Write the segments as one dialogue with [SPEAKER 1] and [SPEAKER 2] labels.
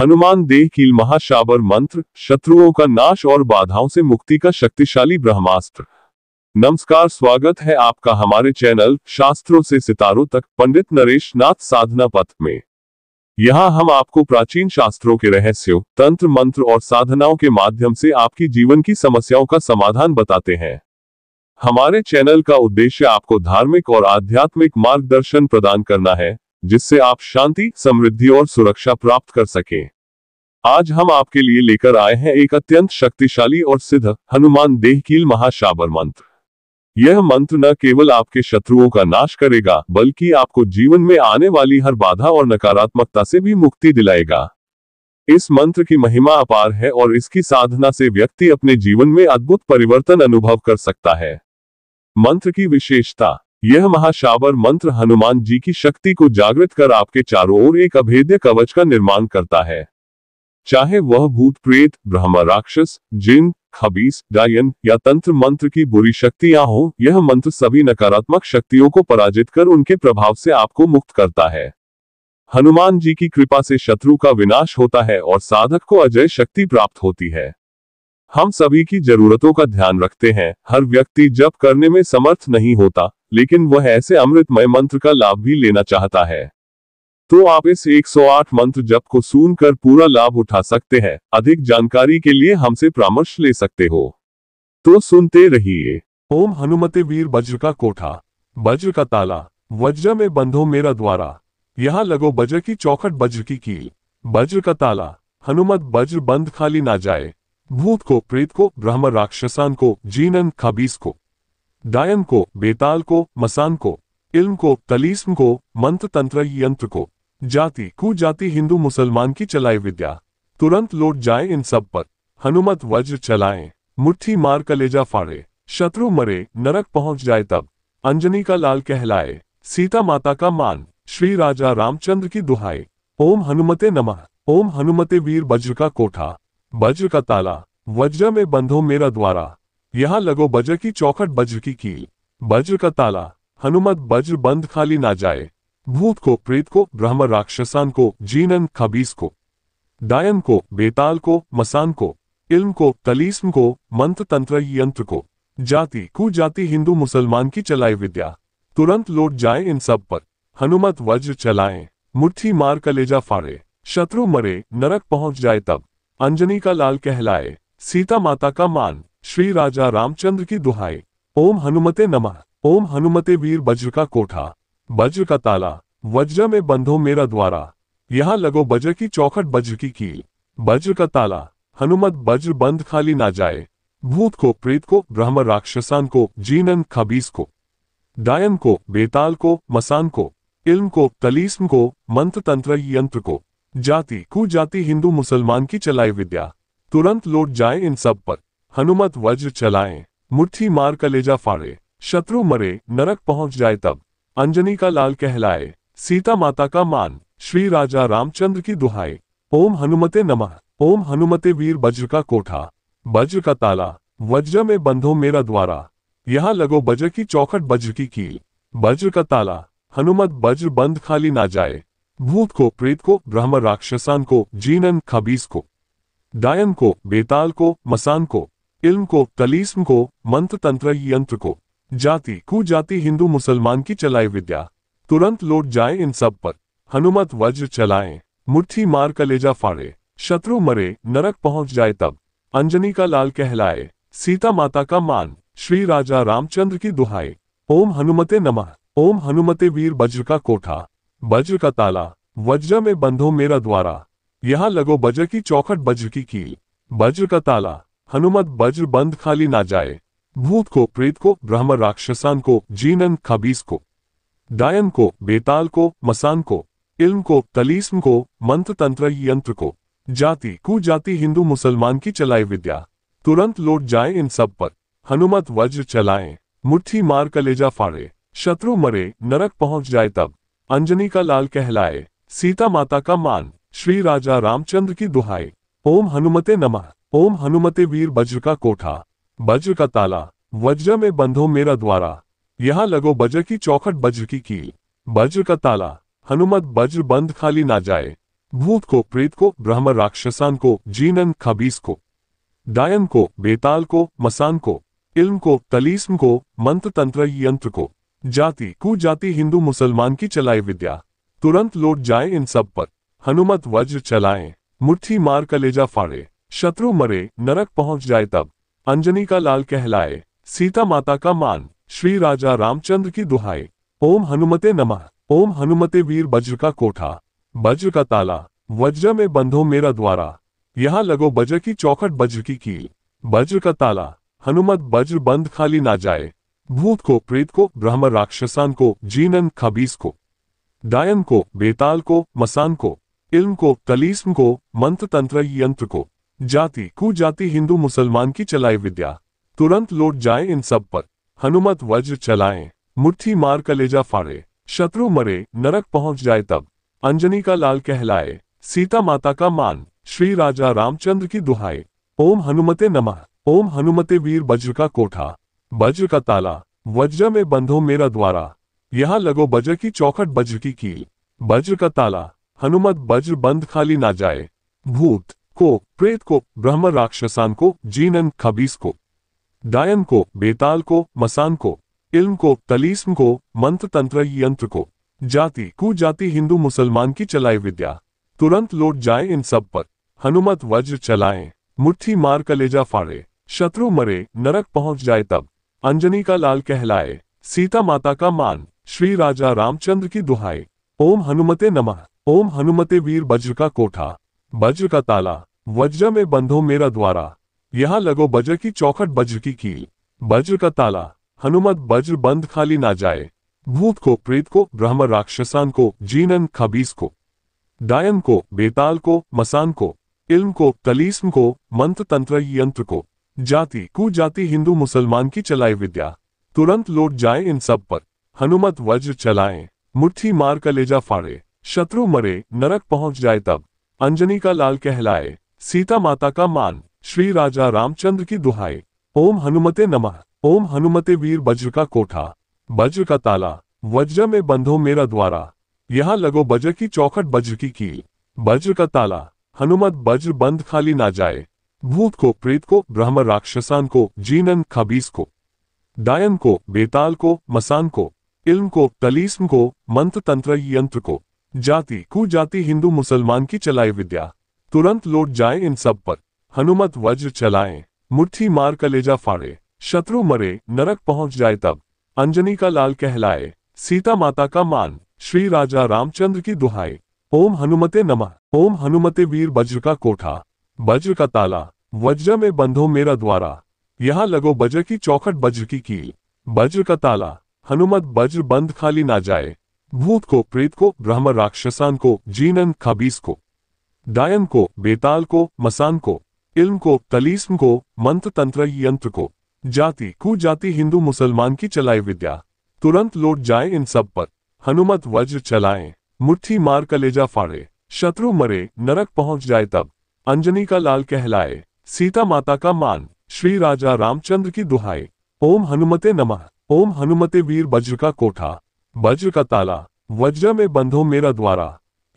[SPEAKER 1] हनुमान देह कील महाशाबर मंत्र शत्रुओं का नाश और बाधाओं से मुक्ति का शक्तिशाली ब्रह्मास्त्र नमस्कार स्वागत है आपका हमारे चैनल शास्त्रों से सितारों तक पंडित नरेश नाथ साधना पथ में यहाँ हम आपको प्राचीन शास्त्रों के रहस्यों तंत्र मंत्र और साधनाओं के माध्यम से आपकी जीवन की समस्याओं का समाधान बताते हैं हमारे चैनल का उद्देश्य आपको धार्मिक और आध्यात्मिक मार्गदर्शन प्रदान करना है जिससे आप शांति समृद्धि और सुरक्षा प्राप्त कर सके आज हम आपके लिए लेकर आए हैं एक अत्यंत शक्तिशाली और सिद्ध हनुमान देह महाशाबर मंत्र यह मंत्र न केवल आपके शत्रुओं का नाश करेगा बल्कि आपको जीवन में आने वाली हर बाधा और नकारात्मकता से भी मुक्ति दिलाएगा इस मंत्र की महिमा अपार है और इसकी साधना से व्यक्ति अपने जीवन में अद्भुत परिवर्तन अनुभव कर सकता है मंत्र की विशेषता यह महाशावर मंत्र हनुमान जी की शक्ति को जागृत कर आपके चारों ओर एक अभेद्य कवच का निर्माण करता है चाहे वह भूत प्रेत ब्रह्म राक्षस जिन खबीस डायन या तंत्र मंत्र की बुरी शक्तियां हो यह मंत्र सभी नकारात्मक शक्तियों को पराजित कर उनके प्रभाव से आपको मुक्त करता है हनुमान जी की कृपा से शत्रु का विनाश होता है और साधक को अजय शक्ति प्राप्त होती है हम सभी की जरूरतों का ध्यान रखते हैं हर व्यक्ति जप करने में समर्थ नहीं होता लेकिन वह ऐसे अमृतमय मंत्र का लाभ भी लेना चाहता है तो आप इस 108 मंत्र जप को सुन कर पूरा लाभ उठा सकते हैं अधिक जानकारी के लिए हमसे परामर्श ले सकते हो तो सुनते रहिए ओम हनुमते वीर वज्र का कोठा वज्र का ताला वज्र में बंधो मेरा द्वारा यहाँ लगो वज्र की चौखट वज्र की कील वज्र का ताला हनुमत वज्र बंद खाली ना जाए भूत को प्रेत को ब्रह्म राक्षसान को जीनन खबीस को डायन को बेताल को मसान को इल्म को तलीस्म को मंत्र तंत्र यंत्र को जाति कुजाति हिंदू मुसलमान की चलाए विद्या तुरंत लौट जाए इन सब पर हनुमत वज्र चलाए मुट्ठी मार कलेजा फाड़े शत्रु मरे नरक पहुंच जाए तब अंजनी का लाल कहलाए सीता माता का मान श्री राजा रामचंद्र की दुहाई ओम हनुमते नमः ओम हनुमते वीर वज्र का कोठा वज्र का ताला वज्र में बंधो मेरा द्वारा यहाँ लगो वज्र की चौखट वज्र की कील वज्र का ताला हनुमत वज्र बंद खाली ना जाए भूत को प्रेत को ब्रह्म राक्षसान को जीनन खबीस को डायन को बेताल को मसान को इल्म को तलीस्म को मंत्र तंत्र यंत्र को जाति कु जाति हिंदू मुसलमान की चलाए विद्या तुरंत लौट जाए इन सब पर हनुमत वज्र चलाए मुट्ठी मार कलेजा फाड़े शत्रु मरे नरक पहुंच जाए तब अंजनी का लाल कहलाए सीता माता का मान श्री राजा रामचंद्र की दुहाई ओम हनुमते नमः ओम हनुमते वीर वज्र का कोठा बज्र का ताला वज्र में बंधो मेरा द्वारा यहाँ लगो बज्र की चौखट बज्र की कील बज्र का ताला हनुमत बज्र बंद खाली ना जाए भूत को प्रेत को ब्रह्म राक्षसान को जीनन खबीस को डायन को बेताल को मसान को इल्म को तलीस्म को मंत्र तंत्र यंत्र को जाति कु जाति हिंदू मुसलमान की चलाए विद्या तुरंत लौट जाए इन सब पर हनुमत वज्र चलाए मुट्ठी मार कलेजा फाड़े शत्रु मरे नरक पहुंच जाए तब अंजनी का लाल कहलाए सीता माता का मान श्री राजा रामचंद्र की दुहाई ओम हनुमते नमः ओम हनुमते वीर वज्र का कोठा वज्र का ताला वज्र में बंधो मेरा द्वारा यहाँ लगो वज्र की चौखट वज्र की कील वज्र का ताला हनुमत वज्र बंद खाली ना जाए भूत को प्रेत को ब्रह्म राक्षसान को जीनन खबीस को डायन को बेताल को मसान को इल्म को तलीस्म को मंत्र तंत्र यंत्र को जाति कुजाति हिंदू मुसलमान की चलाए विद्या तुरंत लौट जाए इन सब पर हनुमत वज्र चलाए मुट्ठी मार कलेजा फाड़े शत्रु मरे नरक पहुंच जाए तब अंजनी का लाल कहलाए सीता माता का मान श्री राजा रामचंद्र की दुहाई ओम हनुमते नमः ओम हनुमते वीर वज्र का कोठा वज्र का ताला वज्र में बंधो मेरा द्वारा यहाँ लगो वज्र की चौखट वज्र की कील वज्र का ताला हनुमत वज्र बंद खाली ना जाए भूत को प्रेत को ब्रह्म राक्षसान को जीनन खबीस को डायन को बेताल को मसान को इल्म को तलीस्म को मंत्र तंत्र यंत्र को जाति कु जाति हिंदू मुसलमान की चलाए विद्या तुरंत लौट जाए इन सब पर हनुमत वज्र चलाए मुट्ठी मार कलेजा फाड़े शत्रु मरे नरक पहुंच जाए तब अंजनी का लाल कहलाए सीता माता का मान श्री राजा रामचंद्र की दुहाई ओम हनुमते नमः ओम हनुमते वीर वज्र का कोठा बज्र का ताला वज्र में बंधो मेरा द्वारा यहाँ लगो बज्र की चौखट बज्र की कील बज्र का ताला हनुमत बज्र बंद खाली ना जाए भूत को प्रेत को ब्रह्म राक्षसान को जीनन खबीस को डायन को बेताल को मसान को इल्म को तलीस्म को मंत्र तंत्र यंत्र को जाति कुजाति हिंदू मुसलमान की चलाए विद्या तुरंत लौट जाए इन सब पर हनुमत वज्र चलाए मुट्ठी मार कलेजा फाड़े शत्रु मरे नरक पहुंच जाए तब अंजनी का लाल कहलाए सीता माता का मान श्री राजा रामचंद्र की दुहाई ओम हनुमते नमः ओम हनुमते वीर वज्र का कोठा वज्र का ताला वज्र में बंधो मेरा द्वारा यहाँ लगो वज्र की चौखट वज्र की कील वज्र का ताला हनुमत वज्र बंद खाली ना जाए भूत को प्रेत को ब्रह्म राक्षसान को जीनन खबीस को डायन को बेताल को मसान को इल्म को तलीस्म को मंत्र तंत्र यंत्र को जाति कुजाति हिंदू मुसलमान की चलाए विद्या तुरंत लौट जाए इन सब पर हनुमत वज्र चलाएं मुट्ठी मार कलेजा फाड़े शत्रु मरे नरक पहुंच जाए तब अंजनी का लाल कहलाए सीता माता का मान श्री राजा रामचंद्र की दुहाए ओम हनुमते नमः ओम हनुमते वीर वज्र का कोठा वज्र का ताला वज्र में बंधो मेरा द्वारा यहाँ लगो वज्र की चौखट वज्र की कील वज्र का ताला हनुमत वज्र बंद खाली ना जाए भूत को प्रेत को ब्रह्म राक्षसान को जीनन खबीस को डायन को बेताल को मसान को इल्म को तलीस्म को मंत्र तंत्र यंत्र को जाति कु जाति हिंदू मुसलमान की चलाए विद्या तुरंत लौट जाए इन सब पर हनुमत वज्र चलाए मुट्ठी मार कलेजा फाड़े शत्रु मरे नरक पहुंच जाए तब अंजनी का लाल कहलाए सीता माता का मान श्री राजा रामचंद्र की दुहाई ओम हनुमते नमः ओम हनुमते वीर बज्र का कोठा बज्र का ताला वज्र में बंधो मेरा द्वारा यहाँ लगो बज्र की चौखट बज्र की कील बज्र का ताला हनुमत बज्र बंद खाली ना जाए भूत को प्रेत को ब्रह्म राक्षसान को जीनन खबीस को डायन को बेताल को मसान को इल्म को तलीस्म को मंत्र तंत्र यंत्र को जाति जाति हिंदू मुसलमान की चलाए विद्या तुरंत लौट जाए इन सब पर हनुमत वज्र चलाए मुट्ठी मार कलेजा फाड़े शत्रु मरे नरक पहुंच जाए तब अंजनी का लाल कहलाए सीता माता का मान श्री राजा रामचंद्र की दुहाई ओम हनुमते नमः ओम हनुमते वीर वज्र का कोठा वज्र का ताला वज्र में बंधो मेरा द्वारा यहाँ लगो वज्र की चौखट वज्र की कील वज्र का ताला हनुमत वज्र बंद खाली ना जाए भूत को प्रेत को ब्रह्म राक्षसान को जीनन खबीस को डायन को बेताल को मसान को इल्म को तलीस्म को मंत्र तंत्र यंत्र को जाति कुजाति हिंदू मुसलमान की चलाए विद्या तुरंत लौट जाए इन सब पर हनुमत वज्र चलाए मुट्ठी मार कलेजा फाड़े शत्रु मरे नरक पहुंच जाए तब अंजनी का लाल कहलाए सीता माता का मान श्री राजा रामचंद्र की दुहाई ओम हनुमते नमः ओम हनुमते वीर वज्र का कोठा वज्र का ताला वज्र में बंधो मेरा द्वारा यहाँ लगो बज्र की चौखट बज्र की कील बज्र का ताला हनुमत बज्र बंद खाली ना जाए भूत को प्रेत को ब्रह्म राक्षसान को जीनन खबीस को डायन को बेताल को मसान को इल्म को तलीस्म को मंत्र तंत्र यंत्र को जाति कु जाति हिंदू मुसलमान की चलाए विद्या तुरंत लौट जाए इन सब पर हनुमत वज्र चलाए मुट्ठी मार कलेजा फाड़े शत्रु मरे नरक पहुंच जाए तब अंजनी का लाल कहलाए सीता माता का मान श्री राजा रामचंद्र की दुहाई ओम हनुमते नमः ओम हनुमते वीर वज्र का कोठा वज्र का ताला वज्र में बंधो मेरा द्वारा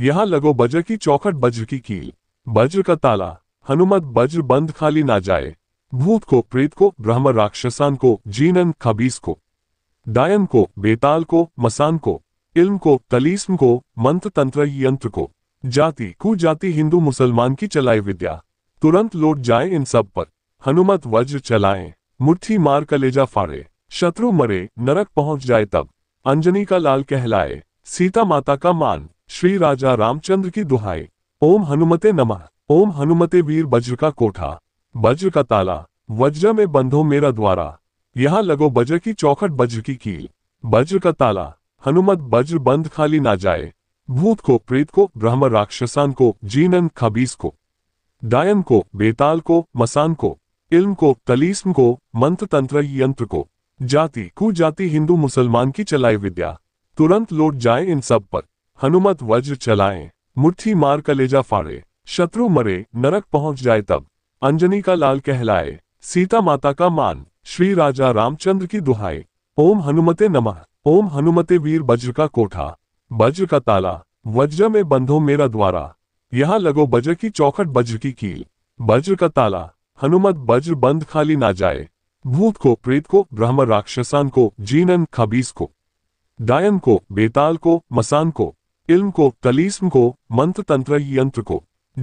[SPEAKER 1] यहाँ लगो वज्र की चौखट वज्र की कील वज्र का ताला हनुमत वज्र बंद खाली ना जाए भूत को प्रेत को ब्रह्म राक्षसान को जीनन खबीस को डायन को बेताल को मसान को इल्म को तलीस्म को मंत्र तंत्र यंत्र को जाति कुजाति हिंदू मुसलमान की चलाए विद्या तुरंत लौट जाए इन सब पर हनुमत वज्र चलाएं मुट्ठी मार कलेजा फाड़े शत्रु मरे नरक पहुंच जाए तब अंजनी का लाल कहलाए सीता माता का मान श्री राजा रामचंद्र की दुहाई ओम हनुमते नमः ओम हनुमते वीर वज्र का कोठा वज्र का ताला वज्र में बंधो मेरा द्वारा यहाँ लगो वज्र की चौखट वज्र की कील वज्र का ताला हनुमत वज्र बंद खाली ना जाए भूत को प्रेत को ब्रह्म राक्षसान को जीनन खबीस को डायन को बेताल को मसान को इल्म को तलीस्म को मंत्र तंत्र यंत्र को जाति कुजाति हिंदू मुसलमान की चलाई विद्या तुरंत लौट जाए इन सब पर हनुमत वज्र चलाए मुट्ठी मार कलेजा फाड़े शत्रु मरे नरक पहुंच जाए तब अंजनी का लाल कहलाए सीता माता का मान श्री राजा रामचंद्र की दुहाई ओम हनुमते नमः ओम हनुमते वीर वज्र का कोठा वज्र का ताला वज्र में बंधो मेरा द्वारा यहाँ लगो बज्र की चौखट बज्र की कील वज्र का ताला हनुमत बज्र बंद खाली ना जाए भूत को प्रेत को ब्रह्म राक्षसान को जीनन खबीस को डायन को बेताल को मसान को इल्म को तलीस्म को मंत्र तंत्र यंत्र को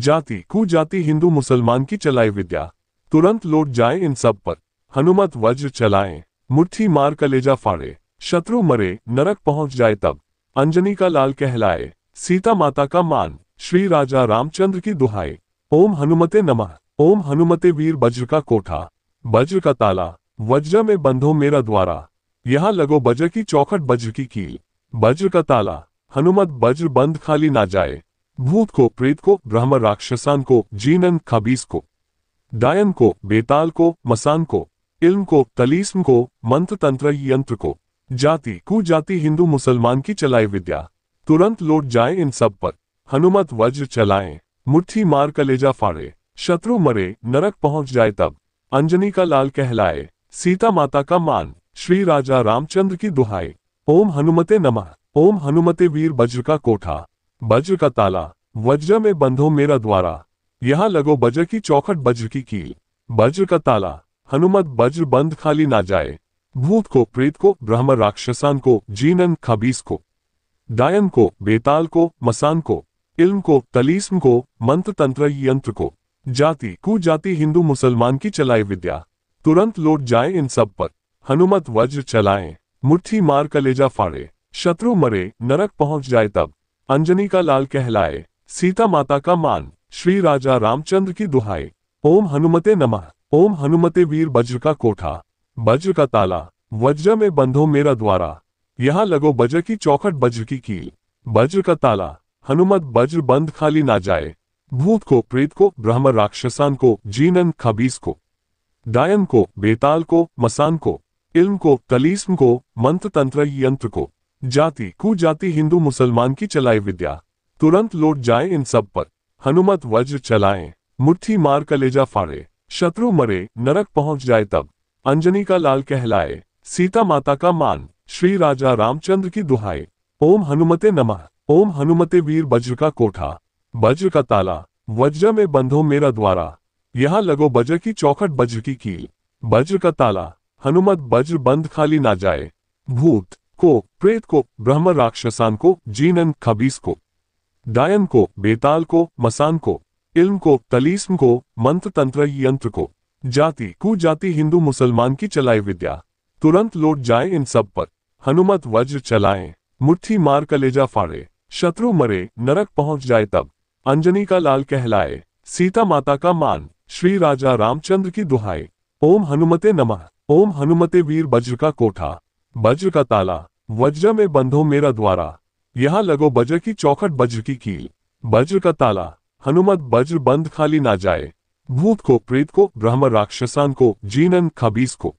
[SPEAKER 1] जाति कु जाति हिंदू मुसलमान की चलाए विद्या तुरंत लौट जाए इन सब पर हनुमत वज्र चलाए मुट्ठी मार कलेजा फाड़े शत्रु मरे नरक पहुंच जाए तब अंजनी का लाल कहलाए सीता माता का मान श्री राजा रामचंद्र की दुहाई ओम हनुमते नमः ओम हनुमते वीर वज्र का कोठा वज्र का ताला वज्र में बंधो मेरा द्वारा यहाँ लगो वज्र की चौखट वज्र की कील वज्र का ताला हनुमत वज्र बंद खाली ना जाए भूत को प्रेत को ब्रह्म राक्षसान को जीनन खबीस को डायन को बेताल को मसान को इल्म को तलीस्म को मंत्र तंत्र यंत्र को जाति कु जाति हिंदू मुसलमान की चलाए विद्या तुरंत लौट जाए इन सब पर हनुमत वज्र चलाएं मुट्ठी मार कलेजा फाड़े शत्रु मरे नरक पहुंच जाए तब अंजनी का लाल कहलाए सीता माता का मान श्री राजा रामचंद्र की दुहाई ओम हनुमते नमः ओम हनुमते वीर वज्र का कोठा वज्र का ताला वज्र में बंधो मेरा द्वारा यहाँ लगो वज्र की चौखट वज्र की कील वज्र का ताला हनुमत वज्र बंद खाली ना जाए भूत को प्रेत को ब्रह्म राक्षसान को जीनन खबीस को डायन को बेताल को मसान को इल्म को तलीस्म को मंत्र तंत्र यंत्र को जाति कु जाति हिंदू मुसलमान की चलाए विद्या तुरंत लौट जाए इन सब पर हनुमत वज्र चलाए मुट्ठी मार कलेजा फाड़े शत्रु मरे नरक पहुंच जाए तब अंजनी का लाल कहलाए सीता माता का मान श्री राजा रामचंद्र की दुहाई ओम हनुमते नमः ओम हनुमते वीर वज्र का कोठा वज्र का ताला वज्र में बंधो मेरा द्वारा यहाँ लगो वज्र की चौखट वज्र की कील वज्र का ताला हनुमत वज्र बंद खाली ना जाए भूत को प्रेत को ब्रह्म राक्षसान को जीनन खबीस को डायन को बेताल को मसान को इल्म को तलीस्म को मंत्र तंत्र यंत्र को जाति कुजाति हिंदू मुसलमान की चलाए विद्या तुरंत लौट जाए इन सब पर हनुमत वज्र चलाए मुट्ठी मार कलेजा फाड़े शत्रु मरे नरक पहुंच जाए तब अंजनी का लाल कहलाए सीता माता का मान श्री राजा रामचंद्र की दुहाई ओम हनुमते नमः ओम हनुमते वीर वज्र का कोठा वज्र का ताला वज्र में बंधो मेरा द्वारा यहाँ लगो वज्र की चौखट वज्र की कील वज्र का ताला हनुमत वज्र बंद खाली ना जाए भूत को प्रेत को ब्रह्म राक्षसान को जीनन खबीस को डायन को बेताल को मसान को इल्म को तलीस्म को मंत्र तंत्र यंत्र को जाति कु जाति हिंदू मुसलमान की चलाए विद्या तुरंत लौट जाए इन सब पर हनुमत वज्र चलाए मुट्ठी मार कलेजा फाड़े शत्रु मरे नरक पहुंच जाए तब अंजनी का लाल कहलाए सीता माता का मान श्री राजा रामचंद्र की दुहाई ओम हनुमते नमः ओम हनुमते वीर वज्र का कोठा वज्र का ताला वज्र में बंधो मेरा द्वारा यहाँ लगो वज्र की चौखट वज्र की कील वज्र का ताला हनुमत वज्र बंद खाली ना जाए भूत को प्रेत को ब्रह्म राक्षसान को जीनन खबीस को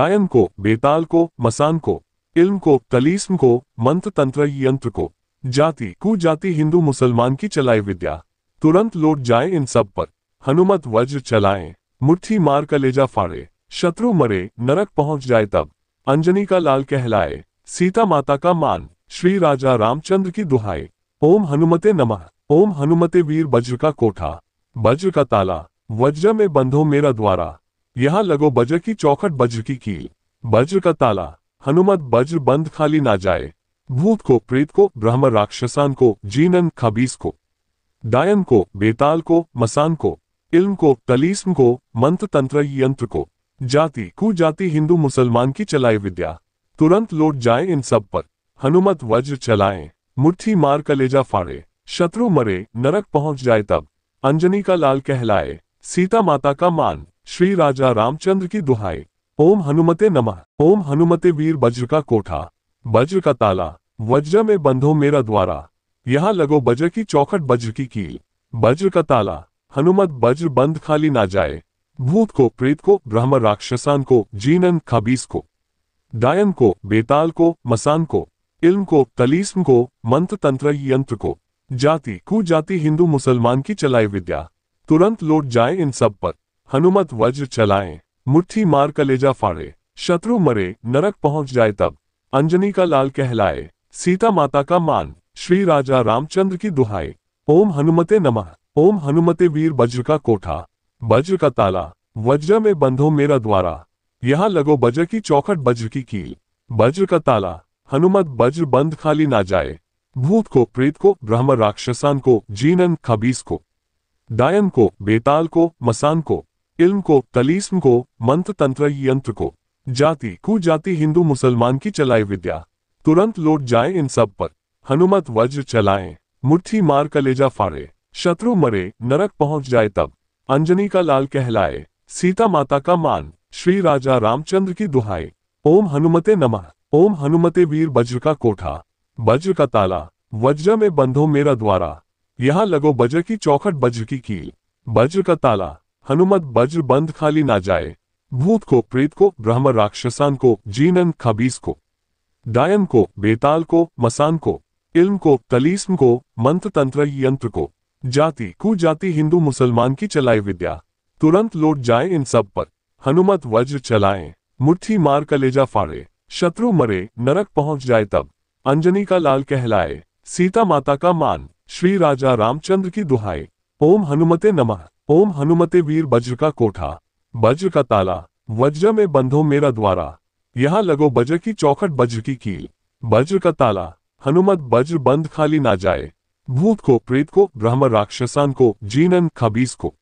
[SPEAKER 1] डायन को बेताल को मसान को इल्म को तलीस्म को मंत्र तंत्र यंत्र को जाति कु जाति हिंदू मुसलमान की चलाए विद्या तुरंत लौट जाए इन सब पर हनुमत वज्र चलाएं मुट्ठी मार कलेजा फाड़े शत्रु मरे नरक पहुंच जाए तब अंजनी का लाल कहलाए सीता माता का मान श्री राजा रामचंद्र की दुहाई ओम हनुमते नमः ओम हनुमते वीर वज्र का कोठा वज्र का ताला वज्र में बंधो मेरा द्वारा यहाँ लगो वज्र की चौखट वज्र की कील वज्र का ताला हनुमत वज्र बंद खाली ना जाए भूत को प्रेत को ब्रह्म राक्षसान को जीनन खबीस को डायन को बेताल को मसान को इल्म को तलीस्म को मंत्र तंत्र यंत्र को जाति कुजाति हिंदू मुसलमान की चलाए विद्या तुरंत लौट जाए इन सब पर हनुमत वज्र चलाए मुट्ठी मार कलेजा फाड़े शत्रु मरे नरक पहुंच जाए तब अंजनी का लाल कहलाए सीता माता का मान श्री राजा रामचंद्र की दुहाई ओम हनुमते नमः ओम हनुमते वीर वज्र का कोठा वज्र का ताला वज्र में बंधो मेरा द्वारा यहाँ लगो वज्र की चौखट वज्र की कील वज्र का ताला हनुमत वज्र बंद खाली ना जाए भूत को प्रेत को ब्रह्म राक्षसान को जीनन खबीस को डायन को बेताल को मसान को इल्म को तलीस्म को मंत्र तंत्र यंत्र को जाति कु जाति हिंदू मुसलमान की चलाए विद्या तुरंत लौट जाए इन सब पर हनुमत वज्र चलाए मुट्ठी मार कलेजा फाड़े शत्रु मरे नरक पहुंच जाए तब अंजनी का लाल कहलाए सीता माता का मान श्री राजा रामचंद्र की दुहाई ओम हनुमते नमः ओम हनुमते वीर वज्र का कोठा वज्र का ताला वज्र में बंधो मेरा द्वारा यहाँ लगो वज्र की चौखट वज्र की कील वज्र का ताला हनुमत वज्र बंद खाली ना जाए भूत को प्रेत को ब्रह्म राक्षसान को जीनन खबीस को डायन को बेताल को मसान को इल्म को तलीस्म को मंत्र तंत्र यंत्र को जाति कु जाति हिंदू मुसलमान की चलाई विद्या तुरंत लौट जाए इन सब पर हनुमत वज्र चलाएं मुट्ठी मार कलेजा फाड़े शत्रु मरे नरक पहुंच जाए तब अंजनी का लाल कहलाए सीता माता का मान श्री राजा रामचंद्र की दुहाई ओम हनुमते नमः ओम हनुमते वीर वज्र का कोठा वज्र का ताला वज्र में बंधो मेरा द्वारा यहाँ लगो वज्र की चौखट वज्र की कील वज्र का ताला हनुमत वज्र बंद खाली ना जाए भूत को प्रेत को ब्रह्म राक्षसान को जीनन खबीस को डायन को बेताल को मसान को इल्म को तलीस्म को मंत्र तंत्र यंत्र को जाति कुजाति हिंदू मुसलमान की चलाए विद्या तुरंत लौट जाए इन सब पर हनुमत वज्र चलाएं मुट्ठी मार कलेजा फाड़े शत्रु मरे नरक पहुंच जाए तब अंजनी का लाल कहलाए सीता माता का मान श्री राजा रामचंद्र की दुहाई ओम हनुमते नमः ओम हनुमते वीर वज्र का कोठा वज्र का ताला वज्र में बंधो मेरा द्वारा यहाँ लगो वज्र की चौखट वज्र की कील वज्र का ताला हनुमत वज्र बंद खाली ना जाए भूत को प्रेत को ब्रह्म राक्षसान को जीनन खबीस को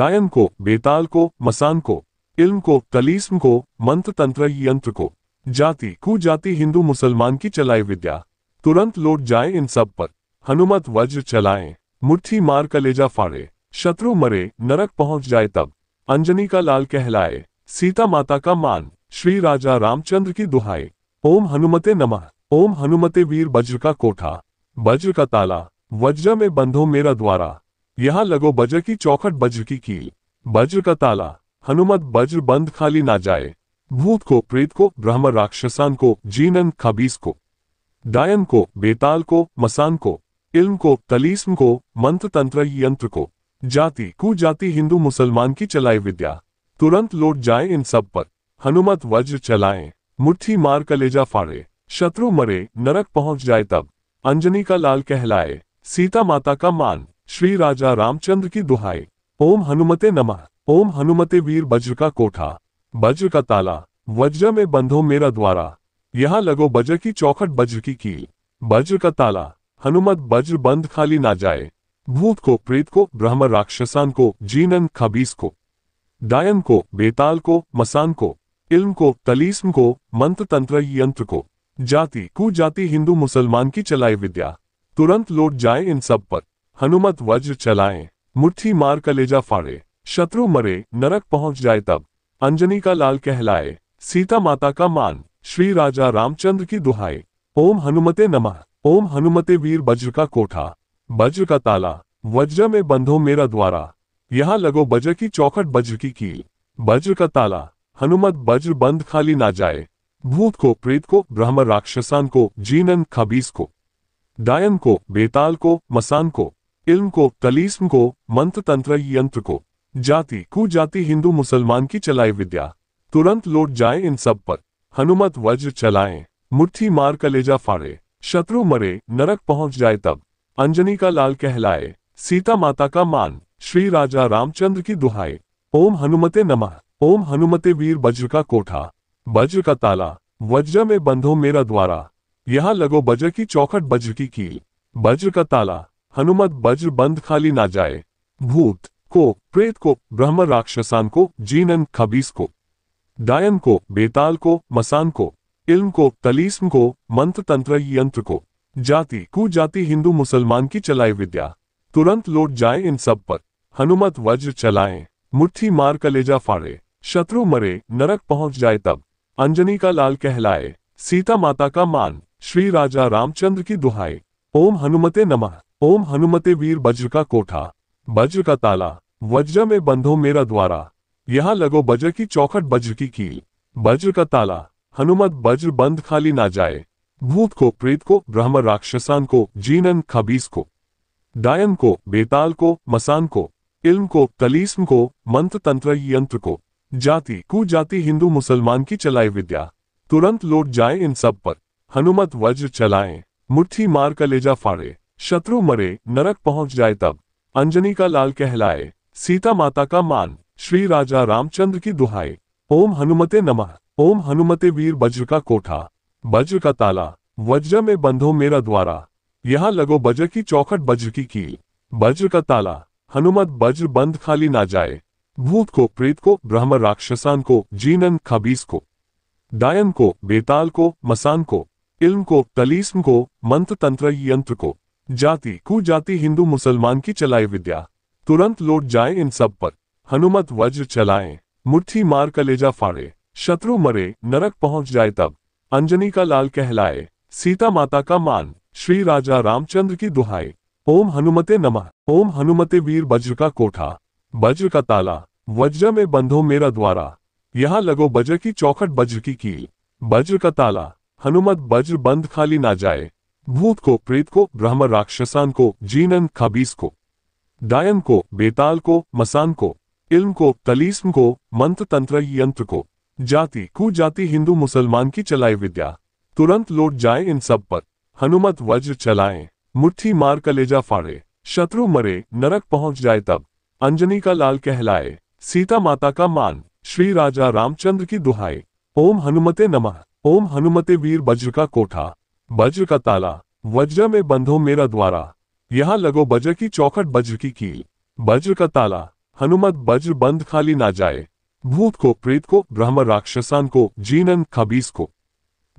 [SPEAKER 1] डायन को बेताल को मसान को इल्म को तलीस्म को मंत्र तंत्र यंत्र को जाति कुजाति हिंदू मुसलमान की चलाए विद्या तुरंत लौट जाए इन सब पर हनुमत वज्र चलाए मुट्ठी मार कलेजा फाड़े शत्रु मरे नरक पहुंच जाए तब अंजनी का लाल कहलाए सीता माता का मान श्री राजा रामचंद्र की दुहाई ओम हनुमते नमः ओम हनुमते वीर वज्र का कोठा वज्र का ताला वज्र में बंधो मेरा द्वारा यहाँ लगो वज्र की चौखट वज्र की कील वज्र का ताला हनुमत वज्र बंद खाली ना जाए भूत को प्रेत को ब्रह्म राक्षसान को जीनन खबीस को डायन को बेताल को मसान को इल्म को तलीस्म को मंत्र तंत्र यंत्र को जाति कु जाति हिंदू मुसलमान की चलाए विद्या तुरंत लौट जाए इन सब पर हनुमत वज्र चलाएं मुट्ठी मार कलेजा फाड़े शत्रु मरे नरक पहुंच जाए तब अंजनी का लाल कहलाए सीता माता का मान श्री राजा रामचंद्र की दुहाई ओम हनुमते नमः ओम हनुमते वीर वज्र का कोठा वज्र का ताला वज्र में बंधो मेरा द्वारा यहाँ लगो वज्र की चौखट वज्र की कील वज्र का ताला हनुमत वज्र बंद खाली ना जाए भूत को प्रेत को ब्रह्म राक्षसान को जीनन खबीस को डायन को बेताल को मसान को इल्म को तलीस्म को मंत्र तंत्र यंत्र को जाति कुजाति हिंदू मुसलमान की चलाए विद्या तुरंत लौट जाए इन सब पर हनुमत वज्र चलाएं मुट्ठी मार कलेजा फाड़े शत्रु मरे नरक पहुंच जाए तब अंजनी का लाल कहलाए सीता माता का मान श्री राजा रामचंद्र की दुहाई ओम हनुमते नमः ओम हनुमते वीर वज्र का कोठा वज्र का ताला वज्र में बंधो मेरा द्वारा यहाँ लगो वज्र की चौखट वज्र की कील वज्र का ताला हनुमत वज्र बंद खाली ना जाए भूत को प्रेत को ब्रह्म राक्षसान को जीनन खबीस को डायन को बेताल को मसान को इल्म को तलीस्म को मंत्र तंत्र यंत्र को जाति कुजाति हिंदू मुसलमान की चलाए विद्या तुरंत लौट जाए इन सब पर हनुमत वज्र चलाए मुट्ठी मार कलेजा फाड़े शत्रु मरे नरक पहुंच जाए तब अंजनी का लाल कहलाए सीता माता का मान श्री राजा रामचंद्र की दुहाई ओम हनुमते नमः ओम हनुमते वीर वज्र का कोठा वज्र का ताला वज्र में बंधो मेरा द्वारा यहाँ लगो वज्र की चौखट वज्र की कील वज्र का ताला हनुमत वज्र बंद खाली ना जाए भूत को प्रेत को ब्रह्म राक्षसान को जीनन खबीस को डायन को बेताल को मसान को इल्म को तलीस्म को मंत्र तंत्र यंत्र को जाति कु जाति हिंदू मुसलमान की चलाई विद्या तुरंत लौट जाए इन सब पर हनुमत वज्र चलाए मुट्ठी मार कलेजा फाड़े शत्रु मरे नरक पहुंच जाए तब अंजनी का लाल कहलाए सीता माता का मान श्री राजा रामचंद्र की दुहाई ओम हनुमते नमः ओम हनुमते वीर वज्र का कोठा वज्र का ताला वज्र में बंधो मेरा द्वारा यहाँ लगो वज्र की चौखट वज्र की कील वज्र का ताला हनुमत वज्र बंद खाली ना जाए भूत को प्रेत को ब्रह्म राक्षसान को जीनन खबीस को डायन को बेताल को मसान को इल्म को तलीस्म को मंत्र तंत्र यंत्र को जाति कुजाति हिंदू मुसलमान की चलाए विद्या तुरंत लौट जाए इन सब पर हनुमत वज्र चलाए मुट्ठी मार कलेजा फाड़े शत्रु मरे नरक पहुंच जाए तब अंजनी का लाल कहलाए सीता माता का मान श्री राजा रामचंद्र की दुहाए ओम हनुमते नमः ओम हनुमते वीर वज्र का कोठा वज्र का ताला वज्र में बंधो मेरा द्वारा यहाँ लगो वज्र की चौखट वज्र की कील वज्र का ताला हनुमत वज्र बंद खाली ना जाए भूत को प्रेत को ब्रह्म राक्षसान को जीनन खबीस को डायन को बेताल को मसान को इल्म को तलीस्म को मंत्र तंत्र यंत्र को जाति कु जाति हिंदू मुसलमान की चलाए विद्या तुरंत लौट जाए इन सब पर हनुमत वज्र चलाए मुट्ठी मार कलेजा फाड़े शत्रु मरे नरक पहुंच जाए तब अंजनी का लाल कहलाए सीता माता का मान श्री राजा रामचंद्र की दुहाई ओम हनुमते नमः ओम हनुमते वीर वज्र का कोठा वज्र का ताला वज्र में बंधो मेरा द्वारा यहाँ लगो वज्र की चौखट वज्र की कील वज्र का ताला हनुमत वज्र बंद खाली ना जाए भूत को प्रेत को ब्रह्म राक्षसान को जीनन खबीस को डायन को बेताल को मसान को इल्म को तलीस्म को मंत्र तंत्र यंत्र को जाति कु जाति हिंदू मुसलमान की चलाए विद्या तुरंत लौट जाए इन सब पर हनुमत वज्र चलाए मुट्ठी मार कलेजा फाड़े शत्रु मरे नरक पहुंच जाए तब अंजनी का लाल कहलाए सीता माता का मान श्री राजा रामचंद्र की दुहाई ओम हनुमते नमः ओम हनुमते वीर वज्र का कोठा वज्र का ताला वज्र में बंधो मेरा द्वारा यहाँ लगो वज्र की चौखट वज्र की कील वज्र का ताला हनुमत वज्र बंद खाली ना जाए भूत को प्रेत को ब्रह्म राक्षसान को जीनन खबीस को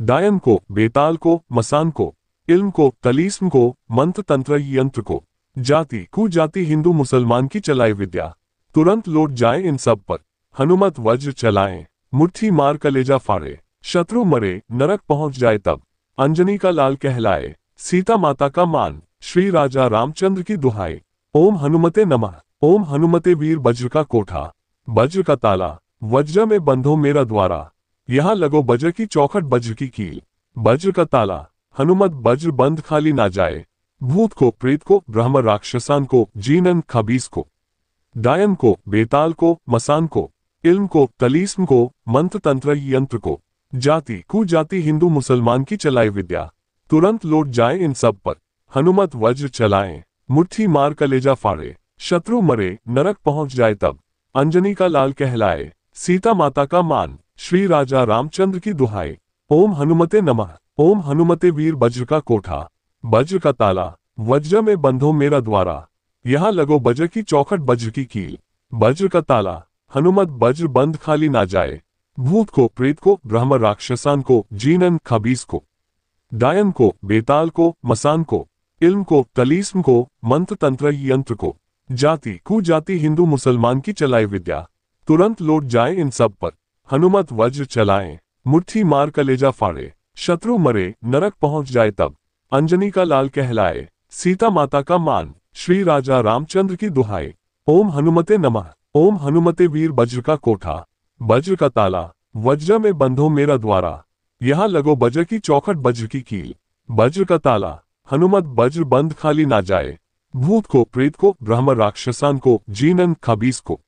[SPEAKER 1] डायन को बेताल को मसान को इल्म को तलीस्म को मंत्र तंत्र यंत्र को जाति कुजाति हिंदू मुसलमान की चलाई विद्या तुरंत लौट जाए इन सब पर हनुमत वज्र चलाए मुट्ठी मार कलेजा फाड़े शत्रु मरे नरक पहुंच जाए तब अंजनी का लाल कहलाए सीता माता का मान श्री राजा रामचंद्र की दुहाई ओम हनुमते नमः ओम हनुमते वीर वज्र का कोठा वज्र का ताला वज्र में बंधो मेरा द्वारा यहाँ लगो वज्र की चौखट वज्र की कील वज्र का ताला हनुमत वज्र बंद खाली ना जाए भूत को प्रेत को ब्रह्म राक्षसान को जीनन खबीस को डायन को बेताल को मसान को इल्म को तलीस्म को मंत्र तंत्र यंत्र को जाति कुजाति हिंदू मुसलमान की चलाए विद्या तुरंत लौट जाए इन सब पर हनुमत वज्र चलाए मुट्ठी मार कलेजा फाड़े शत्रु मरे नरक पहुंच जाए तब अंजनी का लाल कहलाए सीता माता का मान श्री राजा रामचंद्र की दुहाई ओम हनुमते नमः ओम हनुमते वीर वज्र का कोठा वज्र का ताला वज्र में बंधो मेरा द्वारा यहाँ लगो वज्र की चौखट वज्र की कील वज्र का ताला हनुमत वज्र बंद खाली ना जाए भूत को प्रेत को ब्रह्म राक्षसान को जीनन खबीस को डायन को बेताल को मसान को इल्म को तलीस्म को मंत्र तंत्र यंत्र को जाति कु जाति हिंदू मुसलमान की चलाए विद्या तुरंत लौट जाए इन सब पर हनुमत वज्र चलाए मुट्ठी मार कलेजा फाड़े शत्रु मरे नरक पहुंच जाए तब अंजनी का लाल कहलाए सीता माता का मान श्री राजा रामचंद्र की दुहाई ओम हनुमते नमः ओम हनुमते वीर वज्र का कोठा वज्र का ताला वज्र में बंधो मेरा द्वारा यहाँ लगो वज्र की चौखट वज्र की कील वज्र का ताला हनुमत वज्र बंद खाली ना जाए भूत को प्रेत को ब्रह्म राक्षसान को जीनन खबीस को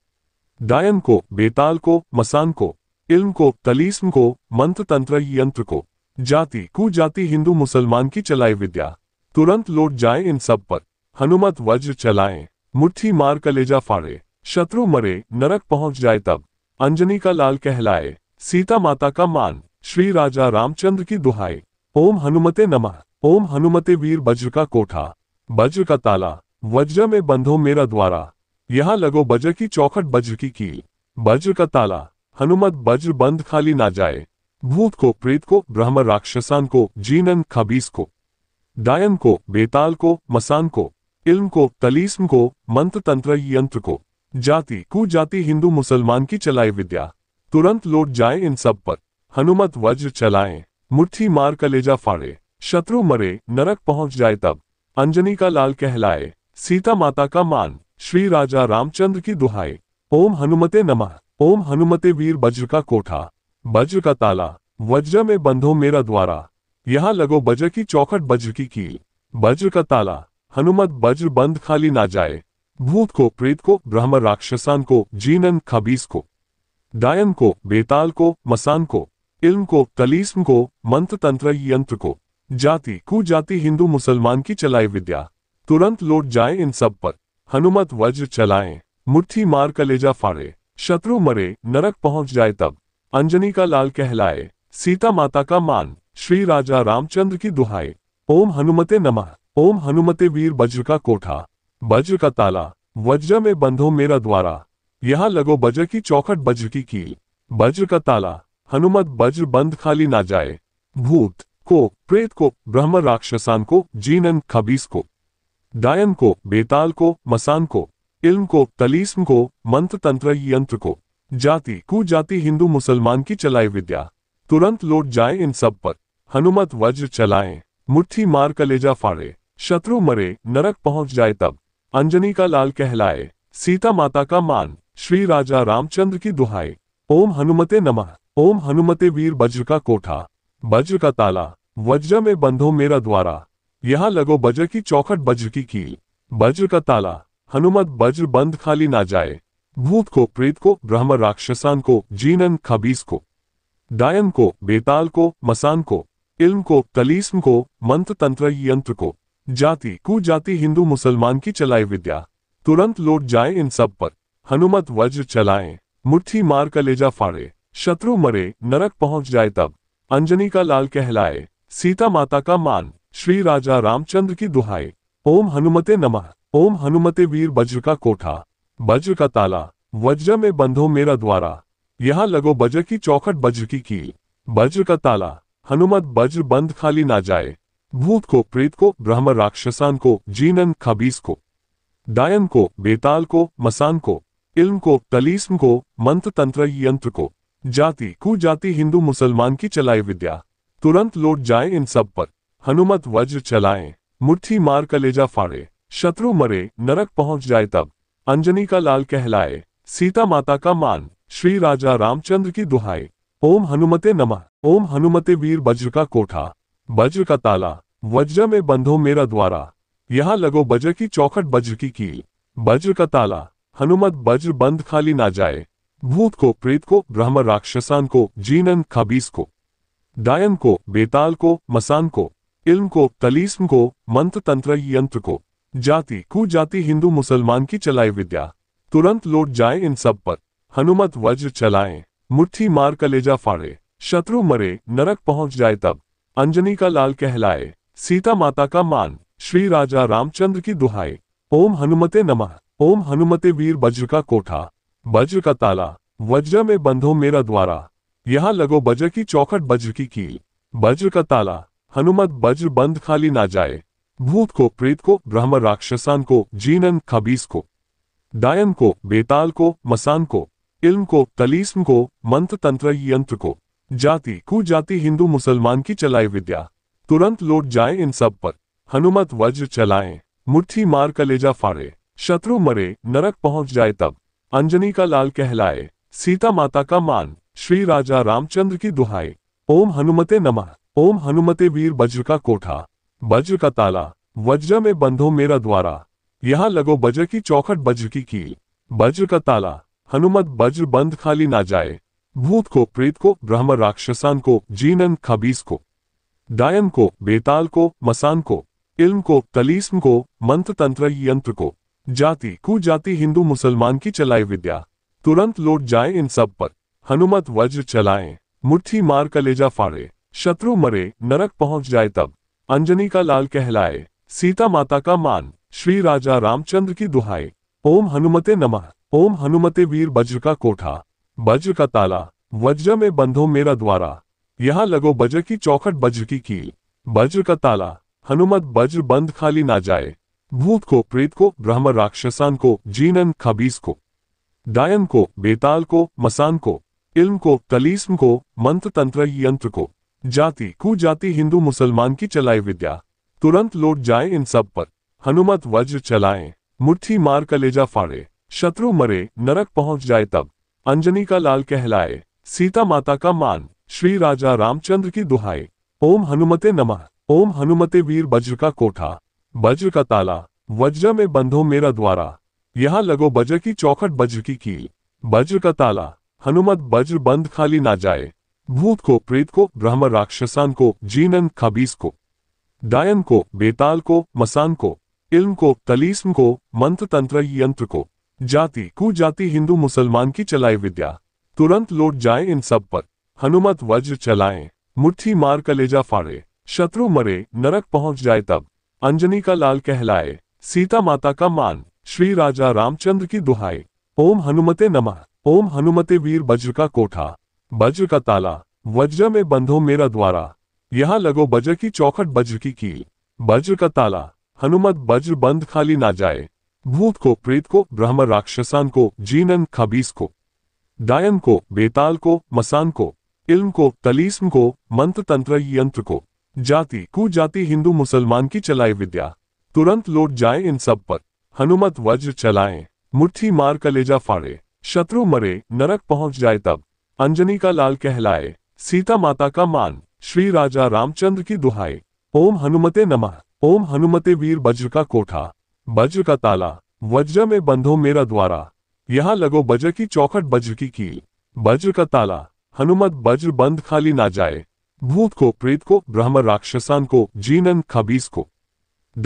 [SPEAKER 1] डायन को बेताल को मसान को इल्म को तलीस्म को मंत्र तंत्र यंत्र को जाति कुजाति हिंदू मुसलमान की चलाए विद्या तुरंत लौट जाए इन सब पर हनुमत वज्र चलाए मुट्ठी मार कलेजा फाड़े शत्रु मरे नरक पहुंच जाए तब अंजनी का लाल कहलाए सीता माता का मान श्री राजा रामचंद्र की दुहाई ओम हनुमते नमः ओम हनुमते वीर वज्र का कोठा वज्र का ताला वज्र में बंधो मेरा द्वारा यहाँ लगो वज्र की चौखट वज्र की कील वज्र का ताला हनुमत वज्र बंद खाली ना जाए भूत को प्रेत को ब्रह्म राक्षसान को जीनन खबीस को डायन को बेताल को मसान को इल्म को तलीस्म को मंत्र तंत्र यंत्र को जाति कुजाति हिंदू मुसलमान की चलाए विद्या तुरंत लौट जाए इन सब पर हनुमत वज्र चलाए मुट्ठी मार कलेजा फाड़े शत्रु मरे नरक पहुंच जाए तब अंजनी का लाल कहलाए सीता माता का मान श्री राजा रामचंद्र की दुहाई ओम हनुमते नमः ओम हनुमते वीर बज्र का कोठा बज्र का ताला वज्र में बंधो मेरा द्वारा यहाँ लगो बज्र की चौखट बज्र की कील बज्र का ताला हनुमत बज्र बंद खाली ना जाए भूत को प्रेत को ब्रह्म राक्षसान को जीनन खबीस को डायन को बेताल को मसान को इल्म को कलीस्म को मंत्र तंत्र यंत्र को जाति जाति हिंदू मुसलमान की चलाए विद्या तुरंत लौट जाए इन सब पर हनुमत वज्र चलाए मुट्ठी मार कलेजा फाड़े शत्रु मरे नरक पहुंच जाए तब अंजनी का लाल कहलाए सीता माता का मान श्री राजा रामचंद्र की दुहाई ओम हनुमते नमः ओम हनुमते वीर वज्र का कोठा वज्र का ताला वज्र में बंधो मेरा द्वारा यहाँ लगो वज्र की चौखट वज्र की कील वज्र का ताला हनुमत वज्र बंद खाली ना जाए भूत को प्रेत को ब्रह्म राक्षसान को जीनन खबीस को डायन को बेताल को मसान को इल्म को तलीस्म को मंत्र तंत्र यंत्र को जाति कुजाति हिंदू मुसलमान की चलाए विद्या तुरंत लौट जाए इन सब पर हनुमत वज्र चलाए मुट्ठी मार कलेजा फाड़े शत्रु मरे नरक पहुंच जाए तब अंजनी का लाल कहलाए सीता माता का मान श्री राजा रामचंद्र की दुहाई ओम हनुमते नमः ओम हनुमते वीर वज्र का कोठा वज्र का ताला वज्र में बंधो मेरा द्वारा यहाँ लगो वज्र की चौखट वज्र की कील वज्र का ताला हनुमत वज्र बंद खाली ना जाए भूत को प्रेत को ब्रह्म राक्षसान को जीनन खबीस को डायन को बेताल को मसान को इल्म को तलीस्म को मंत्र तंत्र यंत्र को जाति कुजाति हिंदू मुसलमान की चलाए विद्या तुरंत लौट जाए इन सब पर हनुमत वज्र चलाए मुट्ठी मार कलेजा फाड़े शत्रु मरे नरक पहुंच जाए तब अंजनी का लाल कहलाए सीता माता का मान श्री राजा रामचंद्र की दुहाई ओम हनुमते नमः ओम हनुमते वीर वज्र का कोठा वज्र का ताला वज्र में बंधो मेरा द्वारा यहाँ लगो वज्र की चौखट वज्र की कील वज्र का ताला हनुमत वज्र बंद खाली ना जाए भूत को प्रेत को ब्रह्म राक्षसान को जीनन खबीस को डायन को बेताल को मसान को इल्म को तलीस्म को मंत्र तंत्र यंत्र को जाति कु जाति हिंदू मुसलमान की चलाए विद्या तुरंत लौट जाए इन सब पर हनुमत वज्र चलाएं मुट्ठी मार कलेजा फाड़े शत्रु मरे नरक पहुंच जाए तब अंजनी का लाल कहलाए सीता माता का मान श्री राजा रामचंद्र की दुहाए ओम हनुमते नमः ओम हनुमते वीर वज्र का कोठा वज्र का ताला वज्र में बंधो मेरा द्वारा यहाँ लगो वज्र की चौखट वज्र की कील वज्र का ताला हनुमत वज्र बंद खाली ना जाए भूत को प्रेत को ब्रह्म राक्षसान को जीनन खबीस को डायन को बेताल को मसान को इल्म को तलीस्म को मंत्र तंत्र यंत्र को जाति कुजाति हिंदू मुसलमान की चलाए विद्या तुरंत लौट जाए इन सब पर हनुमत वज्र चलाए मुट्ठी मार कलेजा फाड़े शत्रु मरे नरक पहुंच जाए तब अंजनी का लाल कहलाए सीता माता का मान श्री राजा रामचंद्र की दुहाई ओम हनुमते नमः ओम हनुमते वीर वज्र का कोठा वज्र का ताला वज्र में बंधो मेरा द्वारा यहाँ लगो वज्र की चौखट वज्र की कील वज्र का ताला हनुमत वज्र बंद खाली ना जाए भूत को प्रेत को ब्रह्म राक्षसान को जीनन खबीस को डायन को बेताल को मसान को इल्म को तलीस्म को मंत्र तंत्र यंत्र को जाति कु जाति हिंदू मुसलमान की चलाए विद्या तुरंत लौट जाए इन सब पर हनुमत वज्र चलाए मुट्ठी मार कलेजा फाड़े शत्रु मरे नरक पहुंच जाए तब अंजनी का लाल कहलाए सीता माता का मान श्री राजा रामचंद्र की दुहाई ओम हनुमते नमः ओम हनुमते वीर वज्र का कोठा बज्र का ताला वज्र में बंधो मेरा द्वारा यहाँ लगो बज्र की चौखट बज्र की कील बज्र का ताला हनुमत बज्र बंद खाली ना जाए भूत को प्रेत को ब्रह्म राक्षसान को जीनन खबीस को डायन को बेताल को मसान को इल्म को तलीस्म को मंत्र तंत्र यंत्र को जाति कु जाति हिंदू मुसलमान की चलाए विद्या तुरंत लौट जाए इन सब पर हनुमत वज्र चलाए मुट्ठी मार कलेजा फाड़े शत्रु मरे नरक पहुंच जाए तब अंजनी का लाल कहलाए सीता माता का मान श्री राजा रामचंद्र की दुहाई ओम हनुमते नमः ओम हनुमते वीर वज्र का कोठा वज्र का ताला वज्र में बंधो मेरा द्वारा यहाँ लगो वज्र की चौखट वज्र की कील वज्र का ताला हनुमत वज्र बंद खाली ना जाए भूत को प्रेत को ब्रह्म राक्षसान को जीनन खबीस को डायन को बेताल को मसान को इल्म को तलीस्म को मंत्र तंत्र यंत्र को जाति कुजाति हिंदू मुसलमान की चलाए विद्या तुरंत लौट जाए इन सब पर हनुमत वज्र चलाएं मुट्ठी मार कलेजा फाड़े शत्रु मरे नरक पहुंच जाए तब अंजनी का लाल कहलाए सीता माता का मान श्री राजा रामचंद्र की दुहाई ओम हनुमते नमः ओम हनुमते वीर वज्र का कोठा वज्र का ताला वज्र में बंधो मेरा द्वारा यहाँ लगो वज्र की चौखट वज्र की कील वज्र का ताला हनुमत वज्र बंद खाली ना जाए भूत को प्रेत को ब्रह्म राक्षसान को जीनन खबीस को डायन को बेताल को मसान को इल्म को तलीस्म को मंत्र तंत्र यंत्र को जाति कुजाति हिंदू मुसलमान की चलाए विद्या तुरंत लौट जाए इन सब पर हनुमत वज्र चलाए मुट्ठी मार कलेजा फाड़े शत्रु मरे नरक पहुंच जाए तब अंजनी का लाल कहलाए सीता माता का मान श्री राजा रामचंद्र की दुहाई ओम हनुमते नमः ओम हनुमते वीर बज्र का कोठा बज्र का ताला वज्र में बंधो मेरा द्वारा यहाँ लगो बज्र की चौखट वज्र की कील बज्र का ताला हनुमत बज्र बंद खाली ना जाए भूत को प्रेत को ब्रह्म राक्षसान को जीनन खबीस को डायन को बेताल को मसान को इल्म को तलीस्म को मंत्र तंत्र यंत्र को जाति कु जाति हिंदू मुसलमान की चलाए विद्या तुरंत लौट जाए इन सब पर हनुमत वज्र चलाए मुट्ठी मार कलेजा फाड़े शत्रु मरे नरक पहुंच जाए तब अंजनी का लाल कहलाए सीता माता का मान श्री राजा रामचंद्र की दुहाई ओम हनुमते नमः ओम हनुमते वीर वज्र का कोठा वज्र का ताला वज्र में बंधो मेरा द्वारा यहाँ लगो वज्र की चौखट वज्र की कील वज्र का ताला हनुमत वज्र बंद खाली ना जाए भूत को प्रेत को ब्रह्म राक्षसान को जीनन खबीस को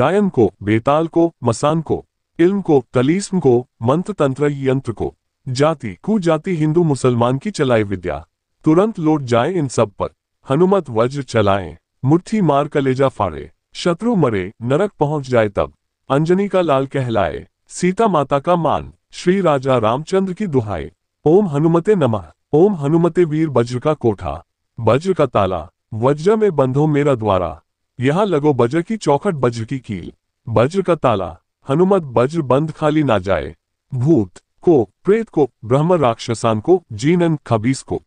[SPEAKER 1] डायन को बेताल को मसान को इल्म को तलीस्म को मंत्र तंत्र यंत्र को जाति कुजाति हिंदू मुसलमान की चलाए विद्या तुरंत लौट जाए इन सब पर हनुमत वज्र चलाएं मुट्ठी मार कलेजा फाड़े शत्रु मरे नरक पहुंच जाए तब अंजनी का लाल कहलाए सीता माता का मान श्री राजा रामचंद्र की दुहाए ओम हनुमते नमः ओम हनुमते वीर वज्र का कोठा वज्र का ताला वज्र में बंधो मेरा द्वारा यहाँ लगो वज्र की चौखट वज्र की कील वज्र का ताला हनुमत वज्र बंद खाली ना जाए भूत को प्रेत को ब्रह्म राक्षसान को जीनन खबीस को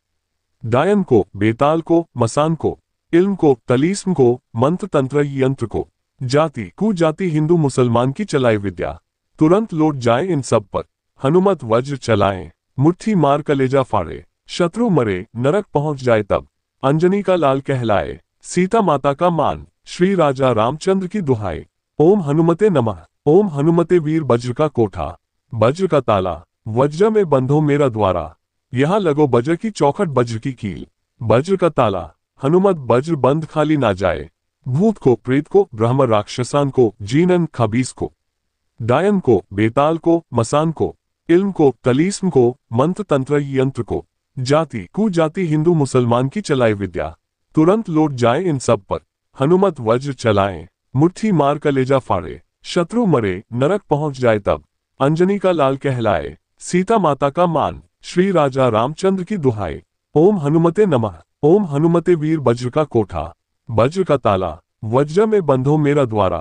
[SPEAKER 1] डायन को बेताल को मसान को इल्म को तलीस्म को मंत्र तंत्र यंत्र को जाति कु जाति हिंदू मुसलमान की चलाए विद्या तुरंत लौट जाए इन सब पर हनुमत वज्र चलाए मुट्ठी मार कलेजा फाड़े शत्रु मरे नरक पहुंच जाए तब अंजनी का लाल कहलाए सीता माता का मान श्री राजा रामचंद्र की दुहाई ओम हनुमते नमः ओम हनुमते वीर बज्र का कोठा बज्र का ताला वज्र में बंधो मेरा द्वारा यहाँ लगो बज्र की चौखट बज्र की कील बज्र का ताला हनुमत बज्र बंद खाली ना जाए भूत को प्रेत को ब्रह्म राक्षसान को जीनन खबीस को डायन को बेताल को मसान को इल्म को तलीस्म को मंत्र तंत्र यंत्र को जाति कुजाति हिंदू मुसलमान की चलाए विद्या तुरंत लौट जाए इन सब पर हनुमत वज्र चलाए मुट्ठी मार कलेजा फाड़े शत्रु मरे नरक पहुंच जाए तब अंजनी का लाल कहलाए सीता माता का मान श्री राजा रामचंद्र की दुहाई ओम हनुमते नमः ओम हनुमते वीर वज्र का कोठा वज्र का ताला वज्र में बंधो मेरा द्वारा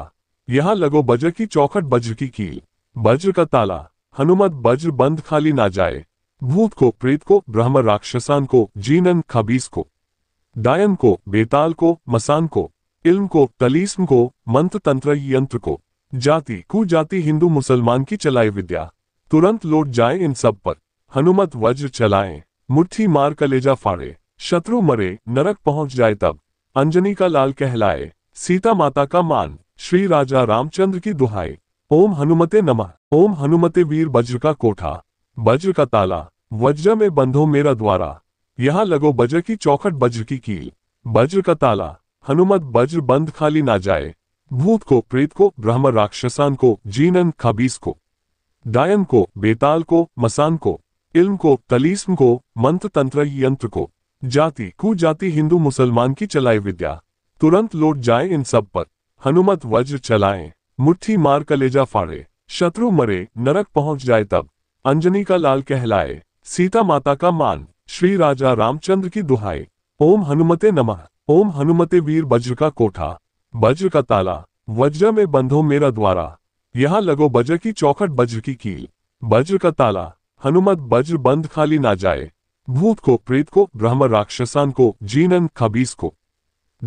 [SPEAKER 1] यहाँ लगो वज्र की चौखट वज्र की कील वज्र का ताला हनुमत वज्र बंद खाली ना जाए भूत को प्रेत को ब्रह्म राक्षसान को जीनन खबीस को डायन को बेताल को मसान को इल्म को तलीस्म को मंत्र तंत्र यंत्र को जाति कुजाति हिंदू मुसलमान की चलाए विद्या तुरंत लौट जाए इन सब पर हनुमत वज्र चलाए मुट्ठी मार कलेजा फाड़े शत्रु मरे नरक पहुंच जाए तब अंजनी का लाल कहलाए सीता माता का मान श्री राजा रामचंद्र की दुहाई ओम हनुमते नमः ओम हनुमते वीर वज्र का कोठा बज्र का ताला वज्र में बंधो मेरा द्वारा यहाँ लगो वज्र की चौखट वज्र की कील वज्र का ताला हनुमत वज्र बंद खाली ना जाए भूत को प्रेत को ब्रह्म राक्षसान को जीनन खबीस को डायन को बेताल को मसान को इल्म को तलीस्म को मंत्र तंत्र यंत्र को जाति कु जाति हिंदू मुसलमान की चलाए विद्या तुरंत लौट जाए इन सब पर हनुमत वज्र चलाए मुट्ठी मार कलेजा फाड़े शत्रु मरे नरक पहुंच जाए तब अंजनी का लाल कहलाए सीता माता का मान श्री राजा रामचंद्र की दुहाई ओम हनुमते नमः ओम हनुमते वीर वज्र का कोठा वज्र का ताला वज्र में बंधो मेरा द्वारा यहाँ लगो वज्र की चौखट वज्र की कील वज्र का ताला हनुमत वज्र बंद खाली ना जाए भूत को प्रेत को ब्रह्म राक्षसान को जीनन खबीस को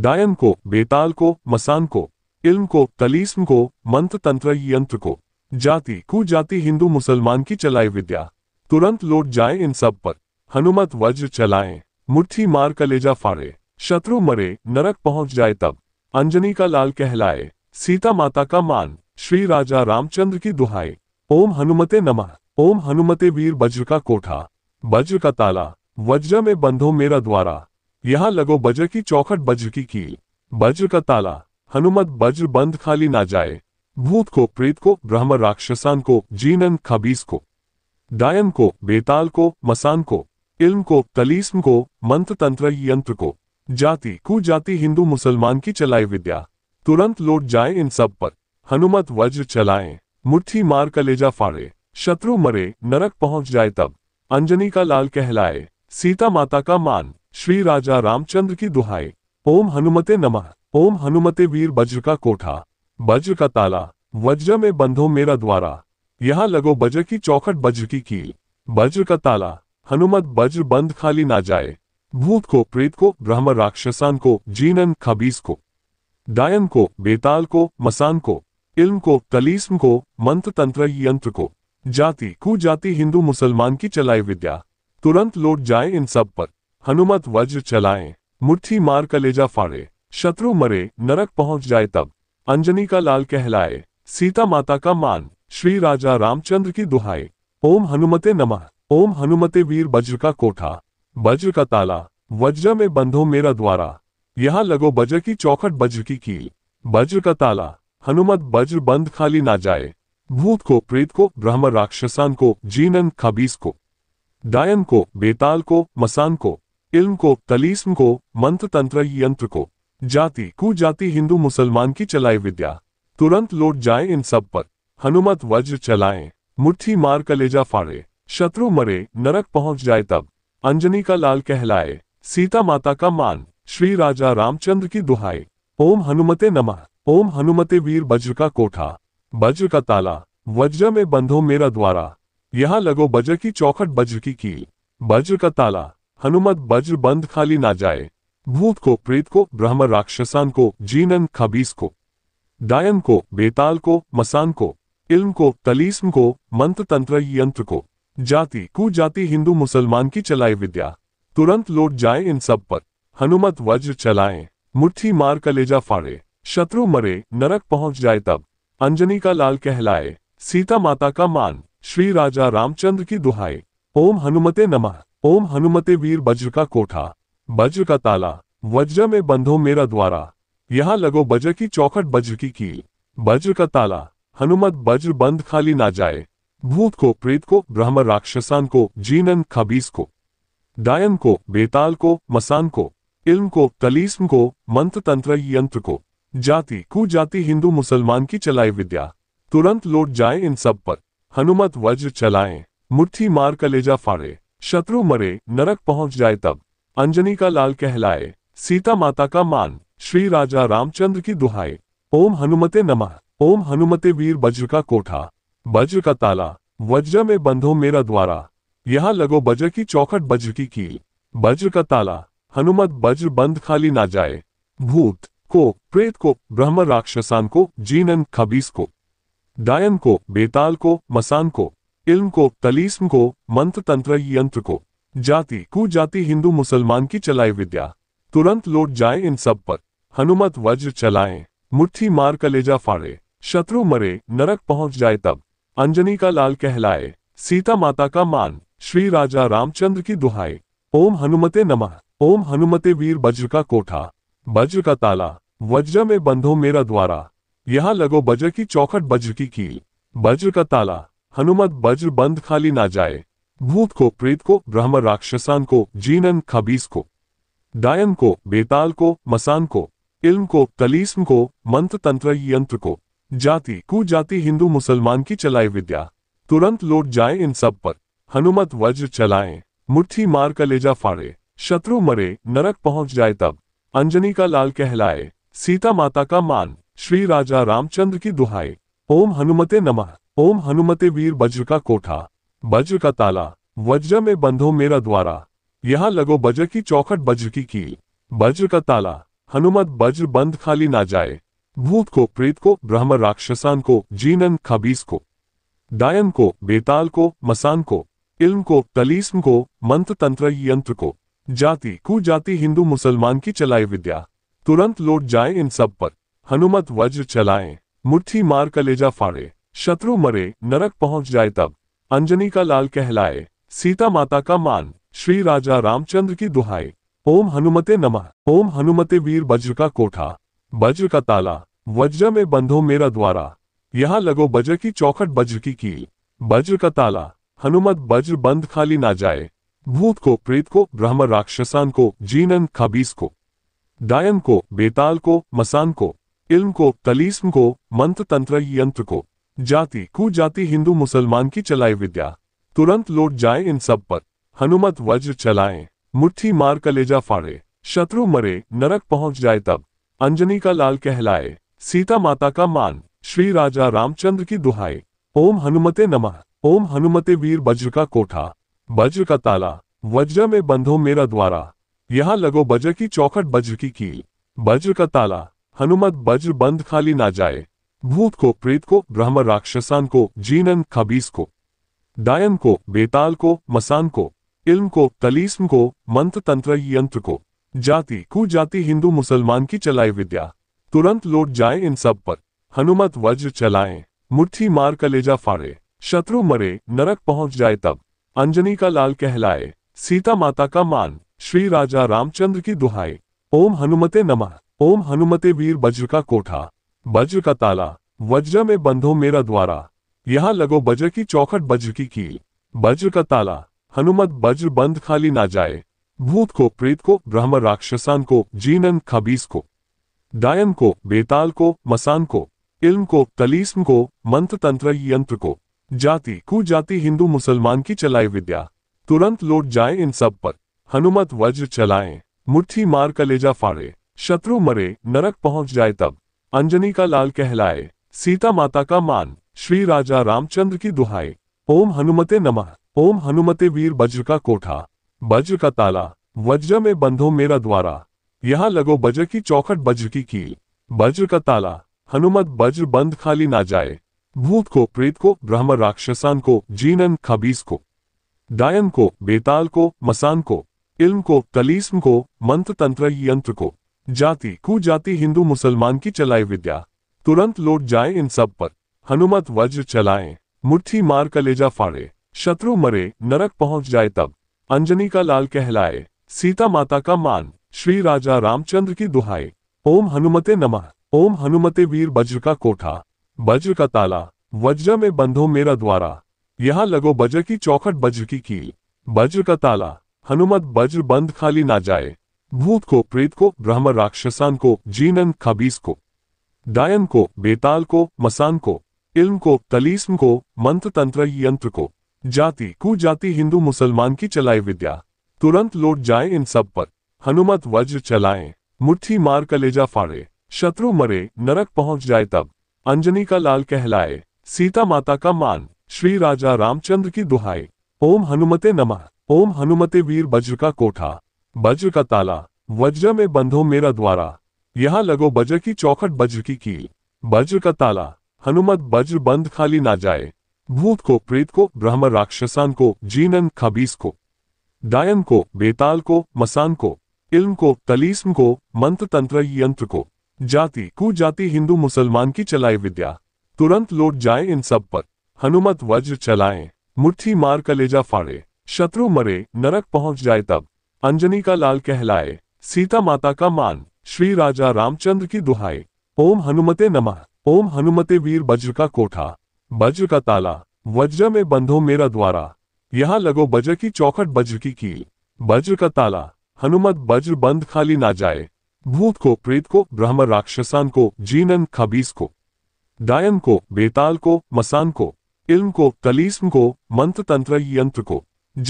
[SPEAKER 1] डायन को बेताल को मसान को इल्म को तलीस्म को मंत्र तंत्र यंत्र को जाति कुजाति हिंदू मुसलमान की चलाए विद्या तुरंत लौट जाए इन सब पर हनुमत वज्र चलाएं मुट्ठी मार कलेजा फाड़े शत्रु मरे नरक पहुंच जाए तब अंजनी का लाल कहलाए सीता माता का मान श्री राजा रामचंद्र की दुहाई ओम हनुमते नमः ओम हनुमते वीर वज्र का कोठा वज्र का ताला वज्र में बंधो मेरा द्वारा यहाँ लगो वज्र की चौखट वज्र की कील वज्र का ताला हनुमत वज्र बंद खाली ना जाए भूत को प्रेत को ब्रह्म राक्षसान को जीनन खबीस को डायन को बेताल को मसान को इल्म को तलीस्म को मंत्र तंत्र यंत्र को जाति कुजाति हिंदू मुसलमान की चलाई विद्या तुरंत लौट जाए इन सब पर हनुमत वज्र चलाएं मुट्ठी मार कलेजा फाड़े शत्रु मरे नरक पहुंच जाए तब अंजनी का लाल कहलाए सीता माता का मान श्री राजा रामचंद्र की दुहाई ओम हनुमते नमः ओम हनुमते वीर वज्र का कोठा वज्र का ताला वज्र में बंधो मेरा द्वारा यहाँ लगो बज्र की चौखट बज्र की कील बज्र का ताला हनुमत बज्र बंद खाली ना जाए भूत को प्रेत को ब्रह्म राक्षसान को जीनन खबीस को डायन को बेताल को मसान को इल्म को तलीस्म को मंत्र तंत्र यंत्र को जाति कु जाति हिंदू मुसलमान की चलाए विद्या तुरंत लौट जाए इन सब पर हनुमत वज्र चलाए मुट्ठी मार कलेजा फाड़े शत्रु मरे नरक पहुंच जाए तब अंजनी का लाल कहलाए सीता माता का मान श्री राजा रामचंद्र की दुहाई ओम हनुमते नमः ओम हनुमते वीर वज्र का कोठा वज्र का ताला वज्र में बंधो मेरा द्वारा यहाँ लगो वज्र की चौखट वज्र की कील वज्र का ताला हनुमत वज्र बंद खाली ना जाए भूत को प्रेत को ब्रह्म राक्षसान को जीनन खबीस को डायन को बेताल को मसान को इल्म को तलीस्म को मंत्र तंत्र यंत्र को जाति कु जाति हिंदू मुसलमान की चलाए विद्या तुरंत लौट जाए इन सब पर हनुमत वज्र चलाएं मुट्ठी मार कलेजा फाड़े शत्रु मरे नरक पहुंच जाए तब अंजनी का लाल कहलाए सीता माता का मान श्री राजा रामचंद्र की दुहाए ओम हनुमते नमः ओम हनुमते वीर वज्र का कोठा वज्र का ताला वज्र में बंधो मेरा द्वारा यहाँ लगो वज्र की चौखट वज्र की कील वज्र का ताला हनुमत वज्र बंद खाली ना जाए भूत को प्रेत को ब्रह्म राक्षसान को जीनन खबीस को डायन को बेताल को मसान को इल्म को तलीस्म को मंत्र तंत्र यंत्र को जाति कु जाति हिंदू मुसलमान की चलाए विद्या तुरंत लौट जाए इन सब पर हनुमत वज्र चलाए मुट्ठी मार कलेजा फाड़े शत्रु मरे नरक पहुंच जाए तब अंजनी का लाल कहलाए सीता माता का मान श्री राजा रामचंद्र की दुहाई ओम हनुमते नमः ओम हनुमते वीर वज्र का कोठा वज्र का ताला वज्र में बंधो मेरा द्वारा यहाँ लगो वज्र की चौखट वज्र की कील वज्र का ताला हनुमत वज्र बंद खाली ना जाए भूत को प्रेत को ब्रह्म राक्षसान को जीनन खबीस को डायन को बेताल को मसान को इल्म को तलीस्म को मंत्र तंत्र यंत्र को जाति कुजाति हिंदू मुसलमान की चलाए विद्या तुरंत लौट जाए इन सब पर हनुमत वज्र चलाए मुट्ठी मार कलेजा फाड़े शत्रु मरे नरक पहुंच जाए तब अंजनी का लाल कहलाए सीता माता का मान श्री राजा रामचंद्र की दुहाए ओम हनुमते नमः ओम हनुमते वीर वज्र का कोठा वज्र का ताला वज्र में बंधो मेरा द्वारा यहाँ लगो वज्र की चौखट वज्र की कील वज्र का ताला हनुमत वज्र बंद खाली ना जाए भूत को प्रेत को ब्रह्म राक्षसान को जीनन खबीस को डायन को बेताल को मसान को इल्म को तलीस्म को मंत्र तंत्र यंत्र को जाति कु जाति हिंदू मुसलमान की चलाए विद्या तुरंत लौट जाए इन सब पर हनुमत वज्र चलाएं मुट्ठी मार कलेजा फाड़े शत्रु मरे नरक पहुंच जाए तब अंजनी का लाल कहलाए सीता माता का मान श्री राजा रामचंद्र की दुहाई ओम हनुमते नमः ओम हनुमते वीर वज्र का कोठा वज्र का ताला वज्र में बंधो मेरा द्वारा यहाँ लगो वज्र की चौखट वज्र की कील वज्र का ताला हनुमत वज्र बंद खाली ना जाए भूत को प्रेत को ब्रह्म राक्षसान को जीनन खबीस को डायन को बेताल को मसान को इल्म को तलीस्म को मंत्र तंत्र यंत्र को जाति कुजाति हिंदू मुसलमान की चलाए विद्या तुरंत लौट जाए इन सब पर हनुमत वज्र चलाए मुट्ठी मार कलेजा फाड़े शत्रु मरे नरक पहुंच जाए तब अंजनी का लाल कहलाए सीता माता का मान श्री राजा रामचंद्र की दुहाए ओम हनुमते नमः ओम हनुमते वीर वज्र का कोठा वज्र का ताला वज्र में बंधो मेरा द्वारा यहाँ लगो वज्र की चौखट वज्र की कील वज्र का ताला हनुमत वज्र बंद खाली ना जाए भूत को प्रेत को ब्रह्म राक्षसान को जीनन खबीस को डायन को बेताल को मसान को इल्म को तलीस्म को मंत्र तंत्र यंत्र को जाति कुजाति हिंदू मुसलमान की चलाए विद्या तुरंत लौट जाए इन सब पर हनुमत वज्र चलाए मुट्ठी मार कलेजा फाड़े शत्रु मरे नरक पहुंच जाए तब अंजनी का लाल कहलाए सीता माता का मान श्री राजा रामचंद्र की दुहाई ओम हनुमते नमः ओम हनुमते वीर वज्र का कोठा वज्र का ताला वज्र में बंधो मेरा द्वारा यहाँ लगो वज्र की चौखट वज्र की कील वज्र का ताला हनुमत वज्र बंद खाली ना जाए भूत को प्रेत को ब्रह्म राक्षसान को जीनन खबीस को डायन को बेताल को मसान को इल्म को तलीस्म को मंत्र तंत्र यंत्र को जाति कु जाति हिंदू मुसलमान की चलाए विद्या तुरंत लौट जाए इन सब पर हनुमत वज्र चलाए मुट्ठी मार कलेजा फाड़े शत्रु मरे नरक पहुंच जाए तब अंजनी का लाल कहलाए सीता माता का मान श्री राजा रामचंद्र की दुहाई ओम हनुमते नमः ओम हनुमते वीर वज्र का कोठा वज्र का ताला वज्र में बंधो मेरा द्वारा यहाँ लगो वज्र की चौखट वज्र की कील वज्र का ताला हनुमत वज्र बंद खाली ना जाए भूत को प्रेत को ब्रह्म राक्षसान को जीनन खबीस को डायन को बेताल को मसान को इल्म को तलीस्म को मंत्र तंत्र यंत्र को जाति कु जाति हिंदू मुसलमान की चलाए विद्या तुरंत लौट जाए इन सब पर हनुमत वज्र चलाएं मुट्ठी मार कलेजा फाड़े शत्रु मरे नरक पहुंच जाए तब अंजनी का लाल कहलाए सीता माता का मान श्री राजा रामचंद्र की दुहाई ओम हनुमते नमः ओम हनुमते वीर वज्र का कोठा वज्र का ताला वज्र में बंधो मेरा द्वारा यहाँ लगो वज्र की चौखट वज्र की कील वज्र का ताला हनुमत वज्र बंद खाली ना जाए भूत को प्रेत को ब्रह्म राक्षसान को जीनन खबीस को डायन को बेताल को मसान को इल्म को तलीस्म को मंत्र तंत्र यंत्र को जाति कुजाति हिंदू मुसलमान की चलाए विद्या तुरंत लौट जाए इन सब पर हनुमत वज्र चलाएं मुट्ठी मार कलेजा फाड़े शत्रु मरे नरक पहुंच जाए तब अंजनी का लाल कहलाए सीता माता का मान श्री राजा रामचंद्र की दुहाई ओम हनुमते नमः ओम हनुमते वीर वज्र का कोठा वज्र का ताला वज्र में बंधो मेरा द्वारा यहाँ लगो वज्र की चौखट वज्र की कील वज्र का ताला हनुमत वज्र बंद खाली ना जाए भूत को प्रेत को ब्रह्म राक्षसान को जीनन खबीस को डायन को बेताल को मसान को इल्म को तलीस्म को मंत्र तंत्र यंत्र को जाति कुजाति हिंदू मुसलमान की चलाए विद्या तुरंत लौट जाए इन सब पर हनुमत वज्र चलाए मुट्ठी मार कलेजा फाड़े शत्रु मरे नरक पहुंच जाए तब अंजनी का लाल कहलाए सीता माता का मान श्री राजा रामचंद्र की दुहाई ओम हनुमते नमः ओम हनुमते वीर वज्र का कोठा वज्र का ताला वज्र में बंधो मेरा द्वारा यहाँ लगो वज्र की चौखट वज्र की कील वज्र का ताला हनुमत वज्र बंद खाली ना जाए भूत को प्रेत को ब्रह्म राक्षसान को जीनन खबीस को डायन को बेताल को मसान को इल्म को तलीस्म को मंत्र तंत्र यंत्र को जाति कु जाति हिंदू मुसलमान की चलाए विद्या तुरंत लौट जाए इन सब पर हनुमत वज्र चलाएं मुट्ठी मार कलेजा फाड़े शत्रु मरे नरक पहुंच जाए तब अंजनी का लाल कहलाए सीता माता का मान श्री राजा रामचंद्र की दुहाई ओम हनुमते नमः ओम हनुमते वीर वज्र का कोठा वज्र का ताला वज्र में बंधो मेरा द्वारा यहाँ लगो वज्र की चौखट वज्र की कील वज्र का ताला हनुमत वज्र बंद खाली ना जाए भूत को प्रेत को ब्रह्म राक्षसान को जीनन खबीस को डायन को बेताल को मसान को इल्म को तलीस्म को मंत्र तंत्र यंत्र को जाति कुजाति हिंदू मुसलमान की चलाए विद्या तुरंत लौट जाए इन सब पर हनुमत वज्र चलाए मुट्ठी मार कलेजा फाड़े शत्रु मरे नरक पहुंच जाए तब अंजनी का लाल कहलाए सीता माता का मान श्री राजा रामचंद्र की दुहाई ओम हनुमते नमः ओम हनुमते वीर वज्र का कोठा वज्र का ताला वज्र में बंधो मेरा द्वारा यहाँ लगो बज्र की चौखट बज्र की कील वज्र का ताला हनुमत वज्र बंद खाली ना जाए भूत को प्रेत को ब्रह्म राक्षसान को जीनन खबीस को डायन को बेताल को मसान को इल्म को कलीस्म को मंत्र तंत्र यंत्र को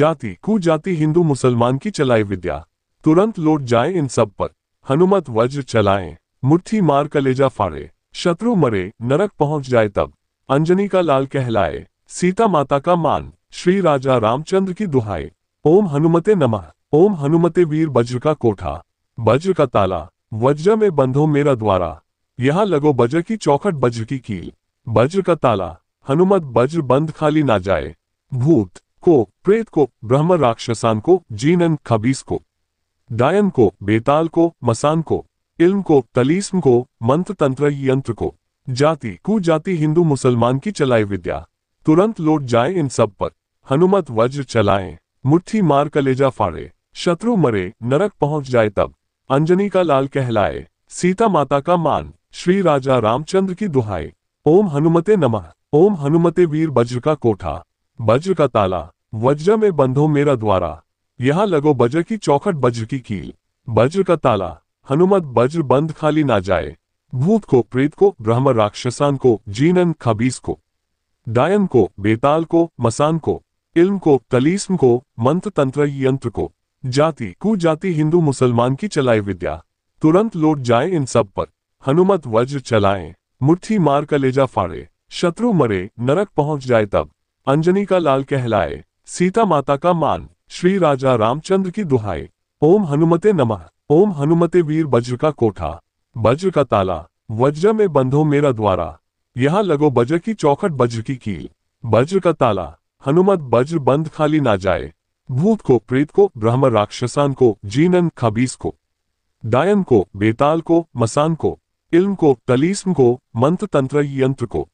[SPEAKER 1] जाति कु जाति हिंदू मुसलमान की चलाए विद्या तुरंत लौट जाए इन सब पर हनुमत वज्र चलाए मुट्ठी मार कलेजा फाड़े शत्रु मरे नरक पहुंच जाए तब अंजनी का लाल कहलाए सीता माता का मान श्री राजा रामचंद्र की दुहाई ओम हनुमते नमः ओम हनुमते वीर वज्र का कोठा वज्र का ताला वज्र में बंधो मेरा द्वारा यहाँ लगो वज्र की चौखट वज्र की कील वज्र का ताला हनुमत वज्र बंद खाली ना जाए भूत को प्रेत को ब्रह्म राक्षसान को जीनन खबीस को डायन को बेताल को मसान को इल्म को तलीस्म को मंत्र तंत्र यंत्र को जाति कु जाति हिंदू मुसलमान की चलाई विद्या तुरंत लौट जाए इन सब पर हनुमत वज्र चलाए मुट्ठी मार कलेजा फाड़े शत्रु मरे नरक पहुंच जाए तब अंजनी का लाल कहलाए सीता माता का मान श्री राजा रामचंद्र की दुहाई ओम हनुमते नमः ओम हनुमते वीर वज्र का कोठा वज्र का ताला वज्र में बंधो मेरा द्वारा यहाँ लगो वज्र की चौखट वज्र की कील वज्र का ताला हनुमत वज्र बंद खाली ना जाए भूत को प्रेत को ब्रह्म राक्षसान को जीनन खबीस को डायन को बेताल को मसान को इल्म को तलीस्म को मंत्र तंत्र यंत्र को जाति कुजाति हिंदू मुसलमान की चलाए विद्या तुरंत लौट जाए इन सब पर हनुमत वज्र चलाए मुट्ठी मार कलेजा फाड़े शत्रु मरे नरक पहुंच जाए तब अंजनी का लाल कहलाए सीता माता का मान श्री राजा रामचंद्र की दुहाए ओम हनुमते नमः ओम हनुमते वीर वज्र का कोठा वज्र का ताला वज्र में बंधो मेरा द्वारा यहाँ लगो वज्र की चौखट वज्र की कील वज्र का ताला हनुमत वज्र बंद खाली ना जाए भूत को प्रेत को ब्रह्म राक्षसान को जीनन खबीस को डायन को बेताल को मसान को इल्म को तलीस्म को मंत्र तंत्र यंत्र को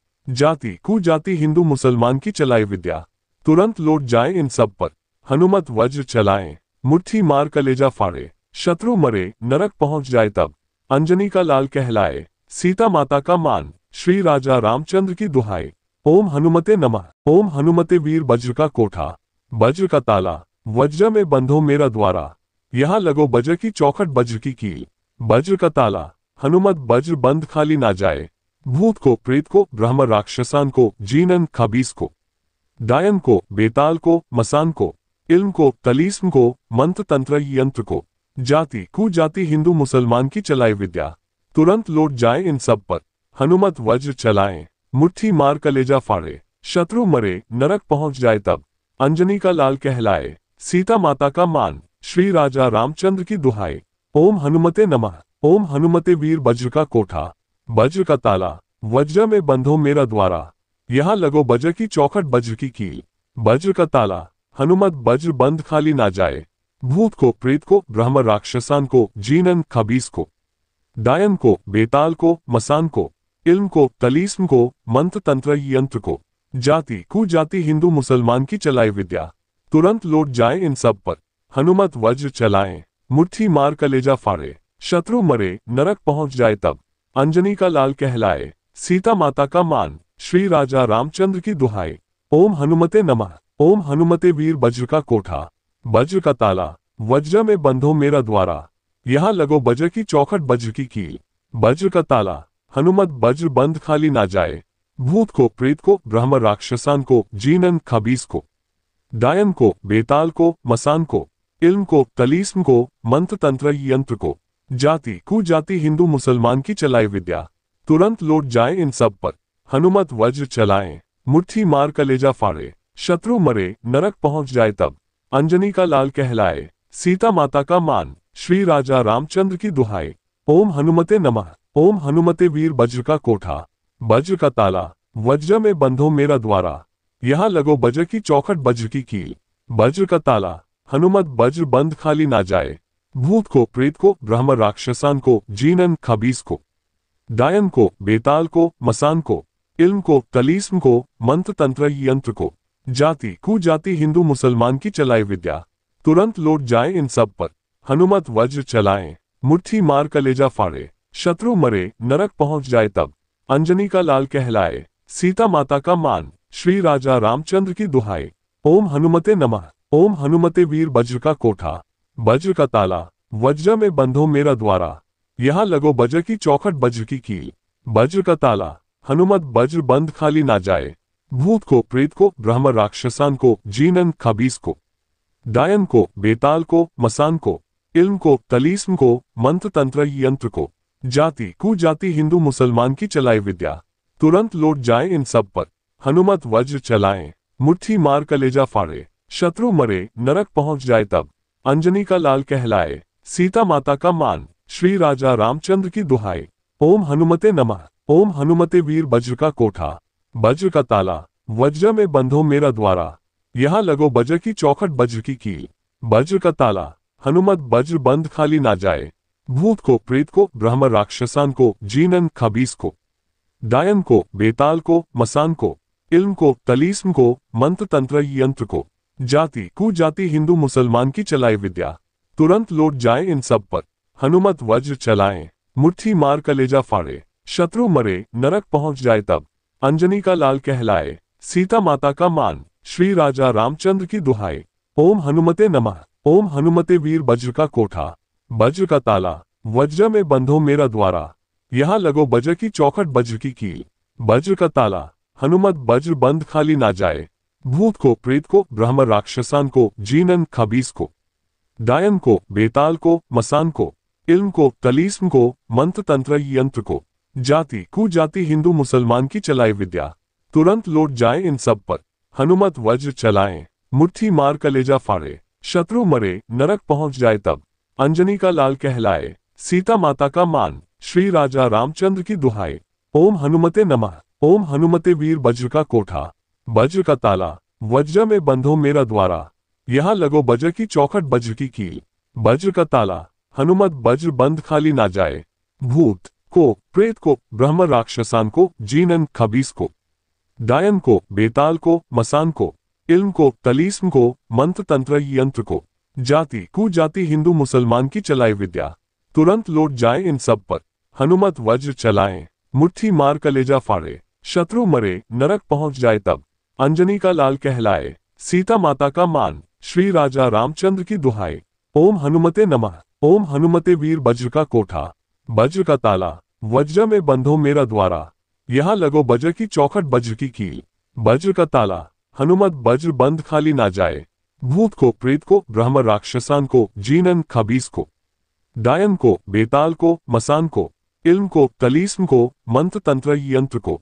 [SPEAKER 1] जाति कु जाति हिंदू मुसलमान की चलाए विद्या तुरंत लौट जाए इन सब पर हनुमत वज्र चलाए मुट्ठी मार कलेजा फाड़े शत्रु मरे नरक पहुंच जाए तब अंजनी का लाल कहलाए सीता माता का मान श्री राजा रामचंद्र की दुहाई ओम हनुमते नमः ओम हनुमते वीर वज्र का कोठा वज्र का ताला वज्र में बंधो मेरा द्वारा यहाँ लगो वज्र की चौखट वज्र की कील वज्र का ताला हनुमत वज्र बंद खाली ना जाए भूत को प्रेत को ब्रह्म राक्षसान को जीनन खबीस को डायन को बेताल को मसान को इल्म को तलीस्म को मंत्र तंत्र यंत्र को जाति कु जाति हिंदू मुसलमान की चलाए विद्या तुरंत लौट जाए इन सब पर हनुमत वज्र चलाए मुट्ठी मार कलेजा फाड़े शत्रु मरे नरक पहुंच जाए तब अंजनी का लाल कहलाए सीता माता का मान श्री राजा रामचंद्र की दुहाई ओम हनुमते नमः ओम हनुमते वीर वज्र का कोठा वज्र का ताला वज्र में बंधो मेरा द्वारा यहाँ लगो वज्र की चौखट वज्र की कील वज्र का ताला हनुमत वज्र बंद खाली ना जाए भूत को प्रेत को ब्रह्म राक्षसान को जीनन खबीस को डायन को बेताल को मसान को इल्म को तलीस्म को मंत्र तंत्र यंत्र को जाति कुजाति हिंदू मुसलमान की चलाई विद्या तुरंत लौट जाए इन सब पर हनुमत वज्र चलाए मुट्ठी मार कलेजा फाड़े शत्रु मरे नरक पहुंच जाए तब अंजनी का लाल कहलाए सीता माता का मान श्री राजा रामचंद्र की दुहाई ओम हनुमते नमः ओम हनुमते वीर वज्र का कोठा वज्र का ताला वज्र में बंधो मेरा द्वारा यहाँ लगो वज्र की चौखट वज्र की कील वज्र का ताला हनुमत वज्र बंद खाली ना जाए भूत को प्रेत को ब्रह्म राक्षसान को जीनन खबीस को डायन को बेताल को मसान को इल्म को तलीस्म को मंत्र तंत्र यंत्र को जाति कुजाति हिंदू मुसलमान की चलाए विद्या तुरंत लौट जाए इन सब पर हनुमत वज्र चलाए मुट्ठी मार कलेजा फाड़े शत्रु मरे नरक पहुंच जाए तब अंजनी का लाल कहलाए सीता माता का मान श्री राजा रामचंद्र की दुहाई ओम हनुमते नमः ओम हनुमते वीर बज्र का कोठा बज्र का ताला वज्र में बंधो मेरा द्वारा यहाँ लगो बज्र की चौखट बज्र की कील बज्र का ताला हनुमत बज्र बंद खाली ना जाए भूत को प्रेत को ब्रह्म राक्षसान को जीनन खबीस को डायन को बेताल को मसान को इल्म को तलीस्म को मंत्र तंत्र यंत्र को जाति कु जाति हिंदू मुसलमान की चलाए विद्या तुरंत लौट जाए इन सब पर हनुमत वज्र चलाए मुट्ठी मार कलेजा फाड़े शत्रु मरे नरक पहुंच जाए तब अंजनी का लाल कहलाए सीता माता का मान श्री राजा रामचंद्र की दुहाई ओम हनुमते नमः ओम हनुमते वीर वज्र का कोठा वज्र का ताला वज्र में बंधो मेरा द्वारा यहाँ लगो वज्र की चौखट वज्र की कील वज्र का ताला हनुमत वज्र बंद खाली ना जाए भूत को प्रेत को ब्रह्म राक्षसान को जीनन खबीस को डायन को बेताल को मसान को इल्म को तलीस्म को मंत्र तंत्र यंत्र को जाति कुजाति हिंदू मुसलमान की चलाए विद्या तुरंत लौट जाए इन सब पर हनुमत वज्र चलाए मुट्ठी मार कलेजा फाड़े शत्रु मरे नरक पहुंच जाए तब अंजनी का लाल कहलाए सीता माता का मान श्री राजा रामचंद्र की दुहाई ओम हनुमते नमः ओम हनुमते वीर वज्र का कोठा वज्र का ताला वज्र में बंधो मेरा द्वारा यहाँ लगो वज्र की चौखट वज्र की कील वज्र का ताला हनुमत वज्र बंद खाली ना जाए भूत को प्रेत को ब्रह्म राक्षसान को जीनन खबीस को डायन को बेताल को मसान को इल्म को तलीस्म को मंत्र तंत्र यंत्र को जाति कु जाति हिंदू मुसलमान की चलाए विद्या तुरंत लौट जाए इन सब पर हनुमत वज्र चलाए मुट्ठी मार कलेजा फाड़े शत्रु मरे नरक पहुंच जाए तब अंजनी का लाल कहलाए सीता माता का मान श्री राजा रामचंद्र की दुहाई ओम हनुमते नमः ओम हनुमते वीर वज्र का कोठा बज्र का ताला वज्र में बंधो मेरा द्वारा यहाँ लगो बज्र की चौखट बज्र की कील बज्र का ताला हनुमत बज्र बंद खाली ना जाए भूत को प्रेत को ब्रह्म राक्षसान को जीनन खबीस को डायन को बेताल को मसान को इल्म को तलीस्म को मंत्र तंत्र यंत्र को जाति कु जाति हिंदू मुसलमान की चलाए विद्या तुरंत लौट जाए इन सब पर हनुमत वज्र चलाए मुट्ठी मार कलेजा फाड़े शत्रु मरे नरक पहुंच जाए तब अंजनी का लाल कहलाए सीता माता का मान श्री राजा रामचंद्र की दुहाई ओम हनुमते नमः ओम हनुमते वीर वज्र का कोठा वज्र का ताला वज्र में बंधो मेरा द्वारा यहाँ लगो वज्र की चौखट वज्र की कील वज्र का ताला हनुमत वज्र बंद खाली ना जाए भूत को प्रेत को ब्रह्म राक्षसान को जीनन खबीस को डायन को बेताल को मसान को इल्म को तलीस्म को मंत्र तंत्र यंत्र को जाति कुजाति हिंदू मुसलमान की चलाए विद्या तुरंत लौट जाए इन सब पर हनुमत वज्र चलाए मुट्ठी मार कलेजा फाड़े शत्रु मरे नरक पहुंच जाए तब अंजनी का लाल कहलाए सीता माता का मान श्री राजा रामचंद्र की दुहाई ओम हनुमते नमः ओम हनुमते वीर वज्र का कोठा वज्र का ताला वज्र में बंधो मेरा द्वारा यहाँ लगो वज्र की चौखट वज्र की कील वज्र का ताला हनुमत वज्र बंद खाली ना जाए भूत को प्रेत को ब्रह्म राक्षसान को जीनन खबीस को डायन को बेताल को मसान को इल्म को तलीस्म को मंत्र तंत्र यंत्र को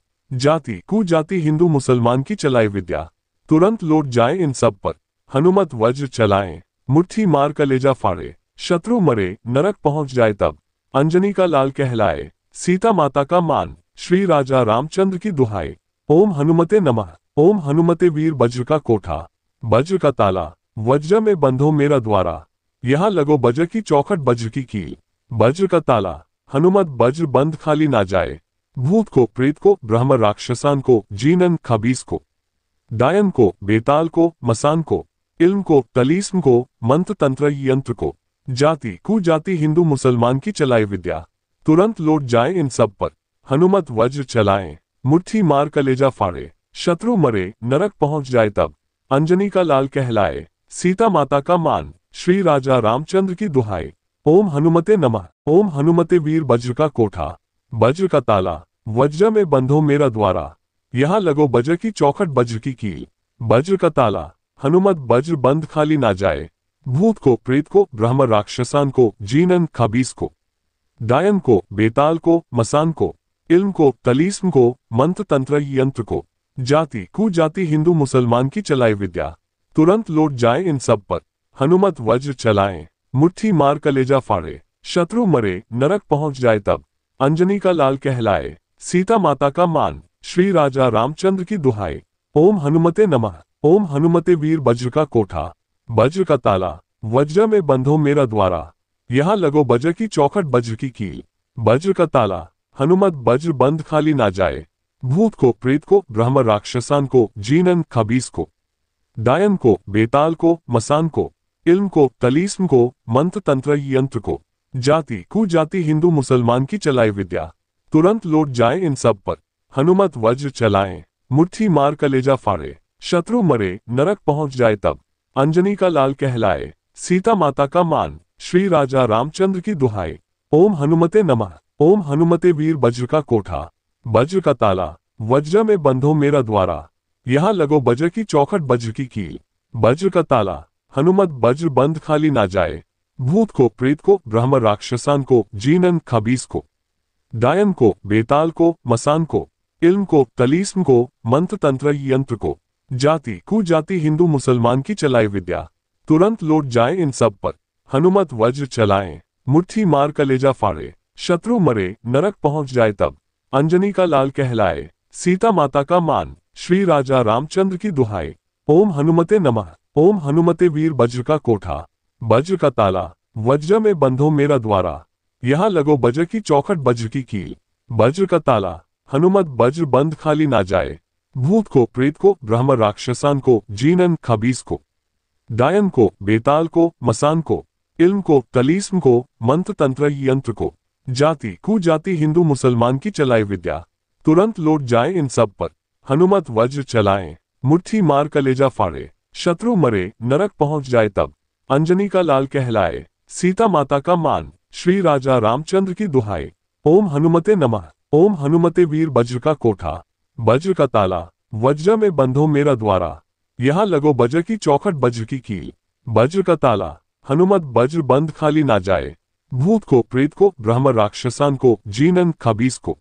[SPEAKER 1] जाति कुजाति हिंदू मुसलमान की चलाए विद्या तुरंत लौट जाए इन सब पर हनुमत वज्र चलाए मुट्ठी मार कलेजा फाड़े शत्रु मरे नरक पहुंच जाए तब अंजनी का लाल कहलाए सीता माता का मान श्री राजा रामचंद्र की दुहाई ओम हनुमते नमः ओम हनुमते वीर वज्र का कोठा वज्र का ताला वज्र में बंधो मेरा द्वारा यहाँ लगो वज्र की चौखट वज्र की कील वज्र का ताला हनुमत वज्र बंद खाली ना जाए भूत को प्रेत को ब्रह्म राक्षसान को जीनन खबीस को डायन को बेताल को मसान को इल्म को तलीस्म को मंत्र तंत्र यंत्र को जाति कु जाति हिंदू मुसलमान की चलाए विद्या तुरंत लौट जाए इन सब पर हनुमत वज्र चलाएं मुट्ठी मार कलेजा फाड़े शत्रु मरे नरक पहुंच जाए तब अंजनी का लाल कहलाए सीता माता का मान श्री राजा रामचंद्र की दुहाई ओम हनुमते नमः ओम हनुमते वीर वज्र का कोठा वज्र का ताला वज्र में बंधो मेरा द्वारा यहाँ लगो वज्र की चौखट वज्र की कील वज्र का ताला हनुमत वज्र बंद खाली ना जाए भूत को प्रेत को ब्रह्म राक्षसान को जीनन खबीस को डायन को बेताल को मसान को इल्म को तलीस्म को मंत्र तंत्र यंत्र को जाति कुजाति हिंदू मुसलमान की चलाए विद्या तुरंत लौट जाए इन सब पर हनुमत वज्र चलाएं मुट्ठी मार कलेजा फाड़े शत्रु मरे नरक पहुंच जाए तब अंजनी का लाल कहलाए सीता माता का मान श्री राजा रामचंद्र की दुहाई ओम हनुमते नमः ओम हनुमते वीर वज्र का कोठा वज्र का ताला वज्र में बंधो मेरा द्वारा यहाँ लगो वज्र की चौखट वज्र की कील वज्र का ताला हनुमत वज्र बंद खाली ना जाए भूत को प्रेत को ब्रह्म राक्षसान को जीनन खबीस को डायन को बेताल को मसान को इल्म को तलीस्म को मंत्र तंत्र यंत्र को जाति कु जाति हिंदू मुसलमान की चलाई विद्या तुरंत लौट जाए इन सब पर हनुमत वज्र चलाए मुट्ठी मार कलेजा फाड़े शत्रु मरे नरक पहुंच जाए तब अंजनी का लाल कहलाए सीता माता का मान श्री राजा रामचंद्र की दुहाई ओम हनुमते नमः ओम हनुमते वीर वज्र का कोठा वज्र का ताला वज्र में बंधो मेरा द्वारा यहाँ लगो वज्र की चौखट वज्र की कील वज्र का ताला हनुमत वज्र बंद खाली ना जाए भूत को प्रेत को ब्रह्म राक्षसान को जीनन खबीस को डायन को बेताल को मसान को इल्म को तलीस्म को मंत्र तंत्र यंत्र को जाति कु जाति हिंदू मुसलमान की चलाए विद्या तुरंत लौट जाए इन सब पर हनुमत वज्र चलाए मुट्ठी मार कलेजा फाड़े शत्रु मरे नरक पहुंच जाए तब अंजनी का लाल कहलाए सीता माता का मान श्री राजा रामचंद्र की दुहाई ओम हनुमते नमः ओम हनुमते वीर वज्र का कोठा वज्र का ताला वज्र में बंधो मेरा द्वारा यहाँ लगो वज्र की चौखट वज्र की कील वज्र का ताला हनुमत वज्र बंद खाली ना जाए भूत को प्रेत को ब्रह्म राक्षसान को जीनन खबीस को डायन को बेताल को मसान को इल्म को तलीस्म को मंत्र तंत्र यंत्र को जाति कुजाति हिंदू मुसलमान की चलाए विद्या तुरंत लौट जाए इन सब पर हनुमत वज्र चलाएं मुट्ठी मार कलेजा फाड़े शत्रु मरे नरक पहुंच जाए तब अंजनी का लाल कहलाए सीता माता का मान श्री राजा रामचंद्र की दुहाई ओम हनुमते नमः ओम हनुमते वीर वज्र का कोठा वज्र का ताला वज्र में बंधो मेरा द्वारा यहाँ लगो वज्र की चौखट वज्र की कील वज्र का ताला हनुमत वज्र बंद खाली ना जाए भूत को प्रेत को ब्रह्म राक्षसान को जीनन खबीस को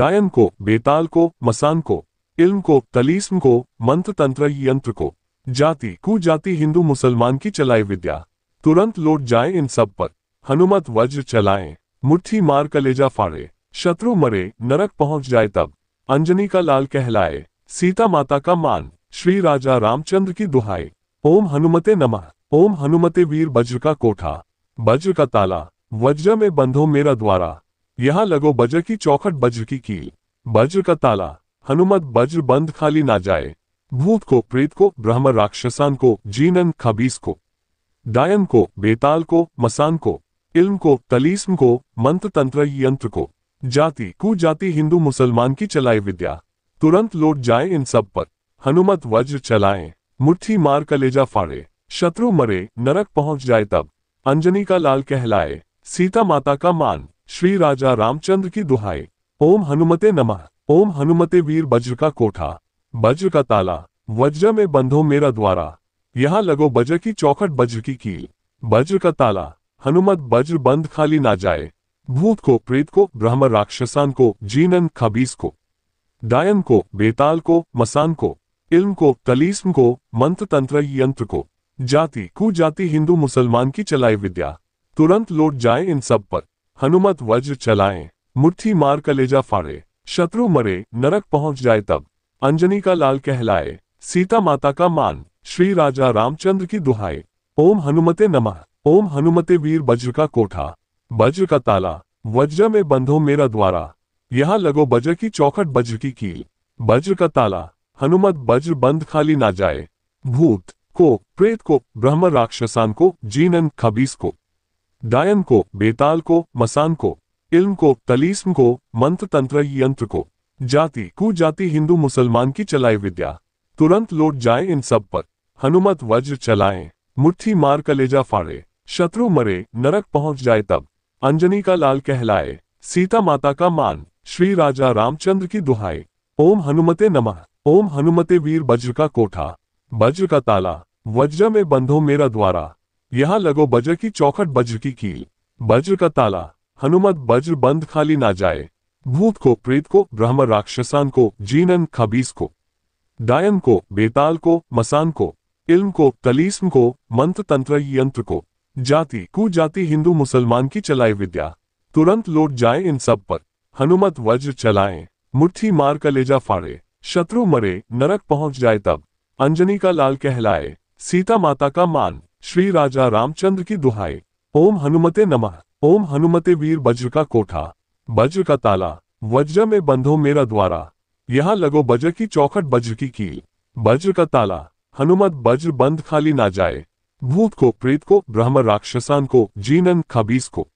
[SPEAKER 1] डायन को बेताल को मसान को इल्म को तलीस्म को मंत्र तंत्र यंत्र को जाति कुजाति हिंदू मुसलमान की चलाए विद्या तुरंत लौट जाए इन सब पर हनुमत वज्र चलाए मुट्ठी मार कलेजा फाड़े शत्रु मरे नरक पहुंच जाए तब अंजनी का लाल कहलाए सीता माता का मान श्री राजा रामचंद्र की दुहाई ओम हनुमते नमः ओम हनुमते वीर बज्र का कोठा बज्र का ताला वज्र में बंधो मेरा द्वारा यहाँ लगो बज्र की चौखट बज्र की कील बज्र का ताला हनुमत बज्र बंद खाली ना जाए भूत को प्रेत को ब्रह्म राक्षसान को जीनन खबीस को डायन को बेताल को मसान को इल्म को तलीस्म को मंत्र तंत्र यंत्र को जाति जाति हिंदू मुसलमान की चलाए विद्या तुरंत लौट जाए इन सब पर हनुमत वज्र चलाए मुट्ठी मार कलेजा फाड़े शत्रु मरे नरक पहुंच जाए तब अंजनी का लाल कहलाए सीता माता का मान श्री राजा रामचंद्र की दुहाई ओम हनुमते नमः ओम हनुमते वीर वज्र का कोठा वज्र का ताला वज्र में बंधो मेरा द्वारा यहाँ लगो वज्र की चौखट वज्र की कील वज्र का ताला हनुमत वज्र बंद खाली ना जाए भूत को प्रेत को ब्रह्म राक्षसान को जीनन खबीस को डायन को बेताल को मसान को इल्म को तलीस्म को मंत्र तंत्र यंत्र को जाति कुजाति हिंदू मुसलमान की चलाए विद्या तुरंत लौट जाए इन सब पर हनुमत वज्र चलाए मुट्ठी मार कलेजा फाड़े शत्रु मरे नरक पहुंच जाए तब अंजनी का लाल कहलाए सीता माता का मान श्री राजा रामचंद्र की दुहाए ओम हनुमते नमः ओम हनुमते वीर वज्र का कोठा वज्र का ताला वज्र में बंधो मेरा द्वारा यहाँ लगो वज्र की चौखट वज्र की कील वज्र का ताला हनुमत वज्र बंद खाली ना जाए भूत को प्रेत को ब्रह्म राक्षसान को जीनन खबीस को डायन को बेताल को मसान को इल्म को तलीस्म को मंत्र तंत्र यंत्र को जाति कुजाति हिंदू मुसलमान की चलाए विद्या तुरंत लौट जाए इन सब पर हनुमत वज्र चलाए मुट्ठी मार कलेजा फाड़े शत्रु मरे नरक पहुंच जाए तब अंजनी का लाल कहलाए सीता माता का मान श्री राजा रामचंद्र की दुहाई ओम हनुमते नमः ओम हनुमते वीर वज्र का कोठा बज्र का ताला वज्र में बंधो मेरा द्वारा यहाँ लगो बज्र की चौखट बज्र की कील बज्र का ताला हनुमत बज्र बंद खाली ना जाए भूत को प्रेत को ब्रह्म राक्षसान को जीनन खबीस को डायन को बेताल को मसान को इल्म को तलीस्म को मंत्र तंत्र यंत्र को जाति कु जाति हिंदू मुसलमान की चलाई विद्या तुरंत लौट जाए इन सब पर हनुमत वज्र चलाए मुट्ठी मार कलेजा फाड़े शत्रु मरे नरक पहुंच जाए तब अंजनी का लाल कहलाए सीता माता का मान श्री राजा रामचंद्र की दुहाई ओम हनुमते नमः ओम हनुमते वीर वज्र का कोठा वज्र का ताला वज्र में बंधो मेरा द्वारा यहाँ लगो वज्र की चौखट वज्र की कील वज्र का ताला हनुमत वज्र बंद खाली ना जाए भूत को प्रेत को ब्रह्म राक्षसान को जीनन खबीस को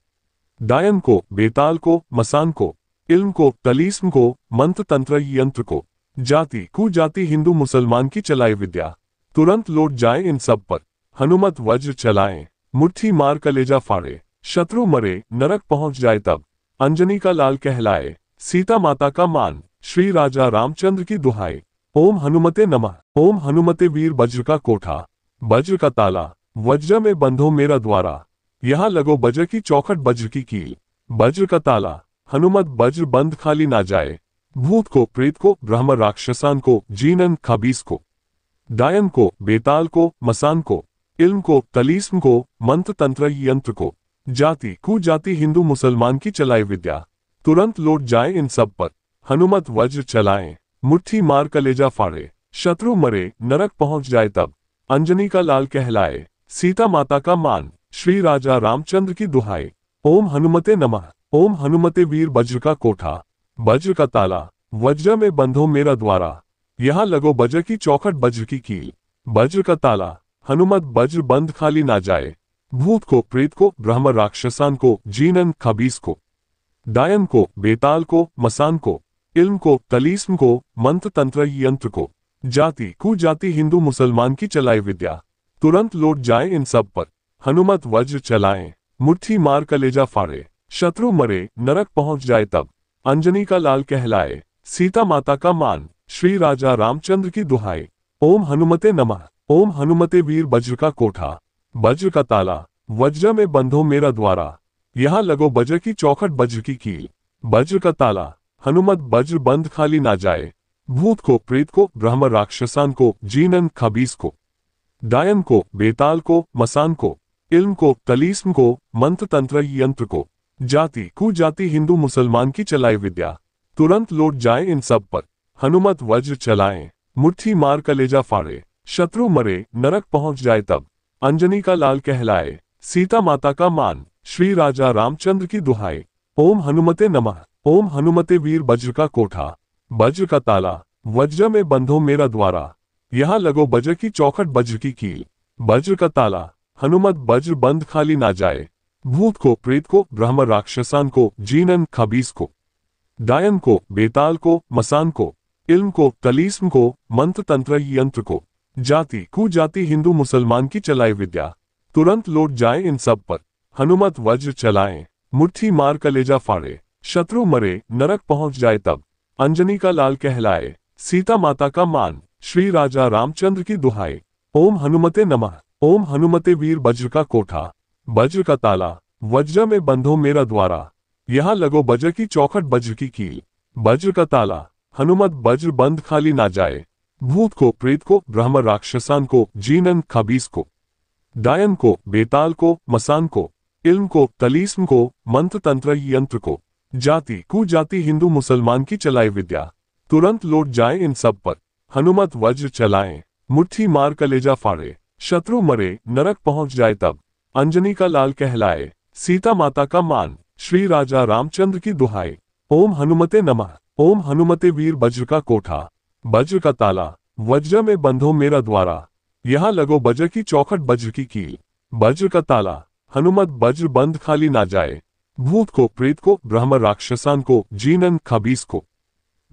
[SPEAKER 1] डायन को बेताल को मसान को इल्म को तलीस्म को मंत्र तंत्र यंत्र को जाति कुजाति हिंदू मुसलमान की चलाए विद्या तुरंत लौट जाए इन सब पर हनुमत वज्र चलाए मुट्ठी मार कलेजा फाड़े शत्रु मरे नरक पहुंच जाए तब अंजनी का लाल कहलाए सीता माता का मान श्री राजा रामचंद्र की दुहाई ओम हनुमते नमः ओम हनुमते वीर वज्र का कोठा बज्र का ताला वज्र में बंधो मेरा द्वारा यहाँ लगो वज्र की चौखट वज्र की कील वज्र का ताला हनुमत वज्र बंद खाली ना जाए भूत को प्रेत को ब्रह्म राक्षसान को जीनन खबीस को डायन को बेताल को मसान को इल्म को तलीस्म को मंत्र तंत्र यंत्र को जाति कुजाति हिंदू मुसलमान की चलाए विद्या तुरंत लौट जाए इन सब पर हनुमत वज्र चलाए मुट्ठी मार कलेजा फाड़े शत्रु मरे नरक पहुंच जाए तब अंजनी का लाल कहलाए सीता माता का मान श्री राजा रामचंद्र की दुहाई ओम हनुमते नमः ओम हनुमते वीर वज्र का कोठा वज्र का ताला वज्र में बंधो मेरा द्वारा यहाँ लगो वज्र की चौखट वज्र की कील वज्र का ताला हनुमत वज्र बंद खाली ना जाए भूत को प्रेत को ब्रह्म राक्षसान को जीनन खबीस को डायन को बेताल को मसान को इल्म को तलीस्म को मंत्र तंत्र यंत्र को जाति कुजाति हिंदू मुसलमान की चलाए विद्या तुरंत लौट जाए इन सब पर हनुमत वज्र चलाएं मुट्ठी मार कलेजा फाड़े शत्रु मरे नरक पहुंच जाए तब अंजनी का लाल कहलाए सीता माता का मान श्री राजा रामचंद्र की दुहाए ओम हनुमते नमः ओम हनुमते वीर वज्र का कोठा वज्र का ताला वज्र में बंधो मेरा द्वारा यहाँ लगो वज्र की चौखट वज्र की कील वज्र का ताला हनुमत वज्र बंद खाली ना जाए भूत को प्रेत को ब्रह्म राक्षसान को जीनन खबीस को डायन को बेताल को मसान को इल्म को तलीस्म को मंत्र तंत्र यंत्र को जाति कुजाति हिंदू मुसलमान की चलाई विद्या तुरंत लौट जाए इन सब पर हनुमत वज्र चलाएं मुट्ठी मार कलेजा फाड़े शत्रु मरे नरक पहुंच जाए तब अंजनी का लाल कहलाए सीता माता का मान श्री राजा रामचंद्र की दुहाई ओम हनुमते नमः ओम हनुमते वीर वज्र का कोठा वज्र का ताला वज्र में बंधो मेरा द्वारा यहाँ लगो बज्र की चौखट बज्र की कील बज्र का ताला हनुमत बज्र बंद खाली ना जाए भूत को प्रेत को ब्रह्म राक्षसान को जीनन खबीस को डायन को बेताल को मसान को इल्म को तलीस्म को मंत्र तंत्र यंत्र को जाति कुजाति हिंदू मुसलमान की चलाए विद्या तुरंत लौट जाए इन सब पर हनुमत वज्र चलाए मुट्ठी मार कलेजा फाड़े शत्रु मरे नरक पहुंच जाए तब अंजनी का लाल कहलाए सीता माता का मान श्री राजा रामचंद्र की दुहाई ओम हनुमते नमः ओम हनुमते वीर वज्र का कोठा वज्र का ताला वज्र में बंधो मेरा द्वारा यहाँ लगो वज्र की चौखट वज्र की कील वज्र का ताला हनुमत वज्र बंद खाली ना जाए भूत को प्रेत को ब्रह्म राक्षसान को जीनन खबीस को डायन को बेताल को मसान को इल्म को तलीस्म को मंत्र तंत्र यंत्र को जाति कुजाति हिंदू मुसलमान की चलाए विद्या तुरंत लौट जाए इन सब पर हनुमत वज्र चलाएं मुट्ठी मार कलेजा फाड़े शत्रु मरे नरक पहुंच जाए तब अंजनी का लाल कहलाए सीता माता का मान श्री राजा रामचंद्र की दुहाई ओम हनुमते नमः ओम हनुमते वीर वज्र का कोठा वज्र का ताला वज्र में बंधो मेरा द्वारा यहाँ लगो वज्र की चौखट वज्र की कील वज्र का ताला हनुमत वज्र बंद खाली ना जाए भूत को प्रेत को ब्रह्म राक्षसान को जीनन खबीस को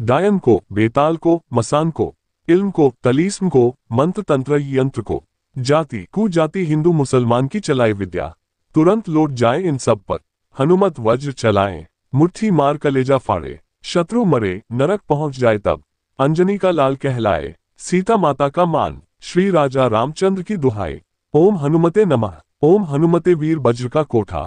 [SPEAKER 1] डायन को बेताल को मसान को इल्म को तलीस्म को मंत्र तंत्र यंत्र को जाति कु जाति हिंदू मुसलमान की चलाए विद्या तुरंत लौट जाए इन सब पर हनुमत वज्र चलाए मुट्ठी मार कलेजा फाड़े शत्रु मरे नरक पहुंच जाए तब अंजनी का लाल कहलाए सीता माता का मान श्री राजा रामचंद्र की दुहाई ओम हनुमते नमः ओम हनुमते वीर वज्र का कोठा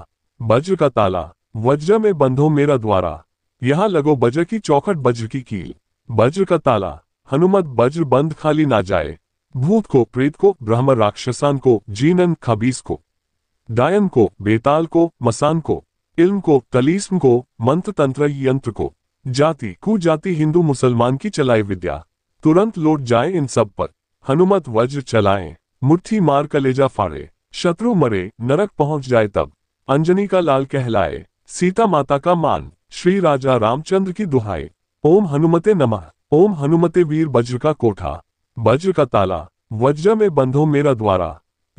[SPEAKER 1] वज्र का ताला वज्र में बंधो मेरा द्वारा यहाँ लगो वज्र की चौखट वज्र की कील वज्र का ताला हनुमत वज्र बंद खाली ना जाए भूत को प्रेत को ब्रह्म राक्षसान को जीनन खबीस को डायन को बेताल को मसान को इल्म को तलीस्म को मंत्र तंत्र यंत्र को जाति कुजाति हिंदू मुसलमान की चलाए विद्या तुरंत लौट जाए इन सब पर हनुमत वज्र चलाए मुट्ठी मार कलेजा फाड़े शत्रु मरे नरक पहुंच जाए तब अंजनी का लाल कहलाए सीता माता का मान श्री राजा रामचंद्र की दुहाए ओम हनुमते नमः ओम हनुमते वीर वज्र का कोठा वज्र का ताला वज्र में बंधो मेरा द्वारा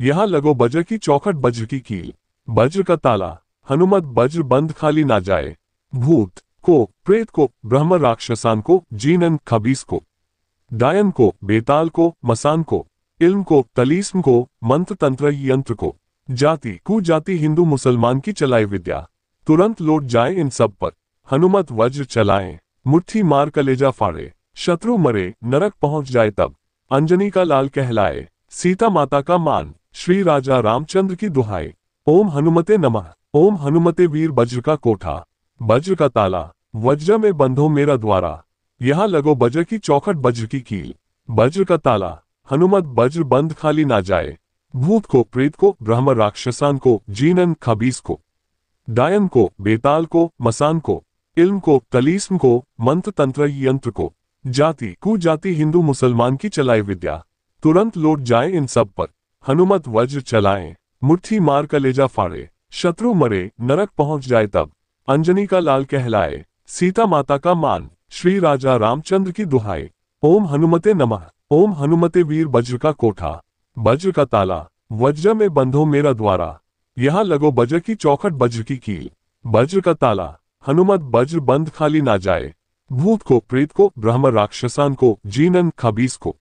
[SPEAKER 1] यहाँ लगो वज्र की चौखट वज्र की कील वज्र का ताला हनुमत वज्र बंद खाली ना जाए भूत को प्रेत को ब्रह्म राक्षसान को जीनन खबीस को डायन को बेताल को मसान को इल्म को तलीस्म को मंत्र तंत्र यंत्र को जाति कु जाति हिंदू मुसलमान की चलाए विद्या तुरंत लौट जाए इन सब पर हनुमत वज्र चलाए मुट्ठी मार कलेजा फाड़े शत्रु मरे नरक पहुंच जाए तब अंजनी का लाल कहलाए सीता माता का मान श्री राजा रामचंद्र की दुहाई ओम हनुमते नमः ओम हनुमते वीर वज्र का कोठा वज्र का ताला वज्र में बंधो मेरा द्वारा यहाँ लगो वज्र की चौखट वज्र की कील वज्र का ताला हनुमत वज्र बंद खाली ना जाए भूत को प्रेत को ब्रह्म राक्षसान को जीनन खबीस को डायन को बेताल को मसान को इल्म को तलीस्म को मंत्र तंत्र यंत्र को जाति कुजाति हिंदू मुसलमान की चलाए विद्या तुरंत लौट जाए इन सब पर हनुमत वज्र चलाए मुट्ठी मार कलेजा फाड़े शत्रु मरे नरक पहुंच जाए तब अंजनी का लाल कहलाए सीता माता का मान श्री राजा रामचंद्र की दुहाई ओम हनुमते नमः ओम हनुमते वीर वज्र का कोठा वज्र का ताला वज्र में बंधो मेरा द्वारा यहाँ लगो वज्र की चौखट वज्र की कील वज्र का ताला हनुमत वज्र बंद खाली ना जाए भूत को प्रेत को ब्रह्म राक्षसान को जीनन खबीस को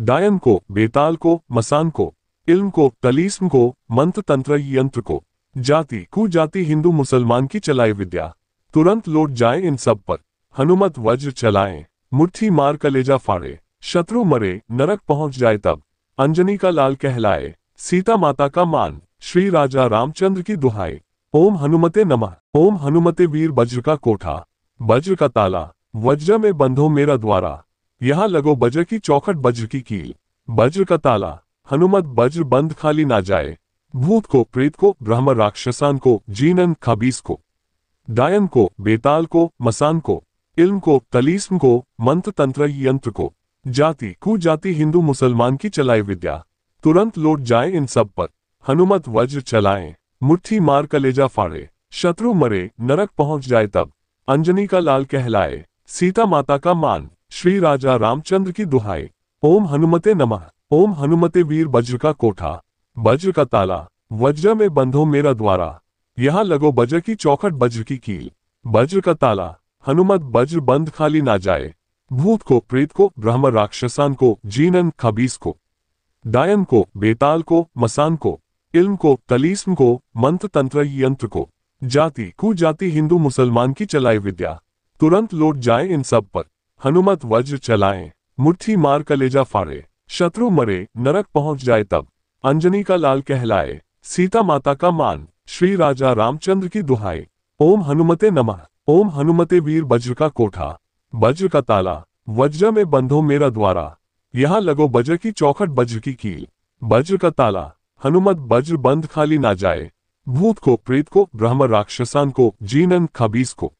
[SPEAKER 1] डायन को बेताल को मसान को इल्म को तलीस्म को मंत्र तंत्र यंत्र को जाति कुजाति हिंदू मुसलमान की चलाई विद्या तुरंत लौट जाए इन सब पर हनुमत वज्र चलाए मुट्ठी मार कलेजा फाड़े शत्रु मरे नरक पहुंच जाए तब अंजनी का लाल कहलाए सीता माता का मान श्री राजा रामचंद्र की दुहाई ओम हनुमते नमः ओम हनुमते वीर वज्र का कोठा वज्र का ताला वज्र में बंधो मेरा द्वारा यहाँ लगो वज्र की चौखट वज्र की कील वज्र का ताला हनुमत वज्र बंद खाली ना जाए भूत को प्रेत को ब्रह्म राक्षसान को जीनन खबीस को डायन को बेताल को मसान को इल्म को तलीस्म को मंत्र तंत्र यंत्र को जाति कु जाति हिंदू मुसलमान की चलाए विद्या तुरंत लौट जाए इन सब पर हनुमत वज्र चलाए मुट्ठी मार कलेजा फाड़े शत्रु मरे नरक पहुंच जाए तब अंजनी का लाल कहलाए सीता माता का मान श्री राजा रामचंद्र की दुहाई ओम हनुमते नमः ओम हनुमते वीर वज्र का कोठा वज्र का ताला वज्र में बंधो मेरा द्वारा यहाँ लगो वज्र की चौखट वज्र की कील वज्र का ताला हनुमत वज्र बंद खाली ना जाए भूत को प्रेत को ब्रह्म राक्षसान को जीनन खबीस को डायन को बेताल को मसान को इल्म को तलीस्म को मंत्र तंत्र यंत्र को जाति कु जाति हिंदू मुसलमान की चलाए विद्या तुरंत लौट जाए इन सब पर हनुमत वज्र चलाएं मुट्ठी मार कलेजा फाड़े शत्रु मरे नरक पहुंच जाए तब अंजनी का लाल कहलाए सीता माता का मान श्री राजा रामचंद्र की दुहाई ओम हनुमते नमः ओम हनुमते वीर वज्र का कोठा वज्र का ताला वज्र में बंधो मेरा द्वारा यहाँ लगो वज्र की चौखट वज्र की कील वज्र का ताला हनुमत वज्र बंद खाली ना जाए भूत को प्रेत को ब्रह्म राक्षसान को जीनन खबीस को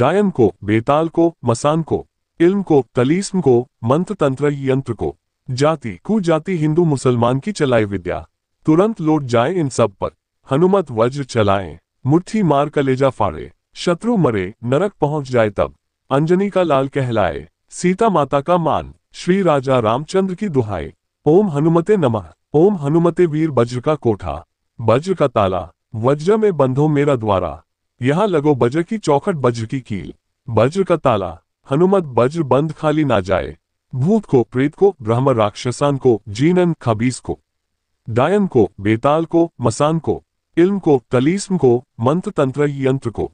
[SPEAKER 1] डायन को बेताल को मसान को इल्म को तलीस्म को मंत्र तंत्र यंत्र को जाति कुजाति हिंदू मुसलमान की चलाए विद्या तुरंत लौट जाए इन सब पर हनुमत वज्र चलाए मुट्ठी मार कलेजा फाड़े शत्रु मरे नरक पहुंच जाए तब अंजनी का लाल कहलाए सीता माता का मान श्री राजा रामचंद्र की दुहाई ओम हनुमते नमः ओम हनुमते वीर वज्र का कोठा वज्र का ताला वज्र में बंधो मेरा द्वारा यहाँ लगो वज्र की चौखट वज्र की कील वज्र का ताला हनुमत वज्र बंद खाली ना जाए भूत को प्रेत को ब्रह्म राक्षसान को जीनन खबीस को डायन को बेताल को मसान को इल्म को कलीस्म को मंत्र तंत्र यंत्र को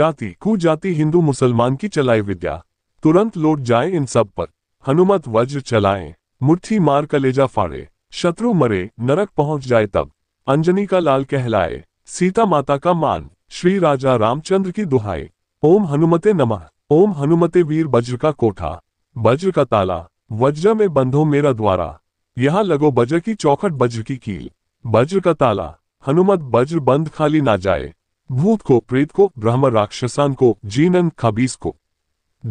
[SPEAKER 1] जाति कु जाति हिंदू मुसलमान की चलाए विद्या तुरंत लौट जाए इन सब पर हनुमत वज्र चलाए मुट्ठी मार कलेजा फाड़े शत्रु मरे नरक पहुंच जाए तब अंजनी का लाल कहलाए सीता माता का मान श्री राजा रामचंद्र की दुहाई ओम हनुमते नमः ओम हनुमते वीर वज्र का कोठा वज्र का ताला वज्र में बंधो मेरा द्वारा यहाँ लगो वज्र की चौखट वज्र की कील वज्र का ताला हनुमत वज्र बंद खाली ना जाए भूत को प्रेत को ब्रह्म राक्षसान को जीनन खबीस को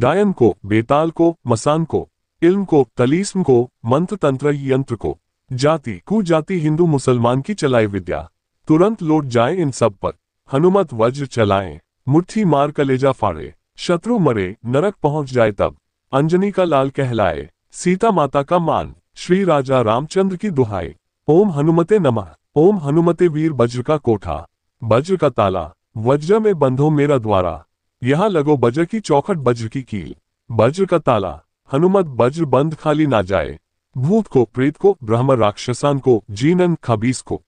[SPEAKER 1] डायन को बेताल को मसान को इल्म को तलीस्म को मंत्र तंत्र यंत्र को जाति कु जाति हिंदू मुसलमान की चलाए विद्या तुरंत लौट जाए इन सब पर हनुमत वज्र चलाएं मुट्ठी मार कलेजा फाड़े शत्रु मरे नरक पहुंच जाए तब अंजनी का लाल कहलाए सीता माता का मान श्री राजा रामचंद्र की दुहाई ओम हनुमते नमः ओम हनुमते वीर वज्र का कोठा वज्र का ताला वज्र में बंधो मेरा द्वारा यहाँ लगो वज्र की चौखट वज्र की कील वज्र का ताला हनुमत वज्र बंद खाली ना जाए भूत को प्रेत को ब्रह्म राक्षसान को जीनन खबीस को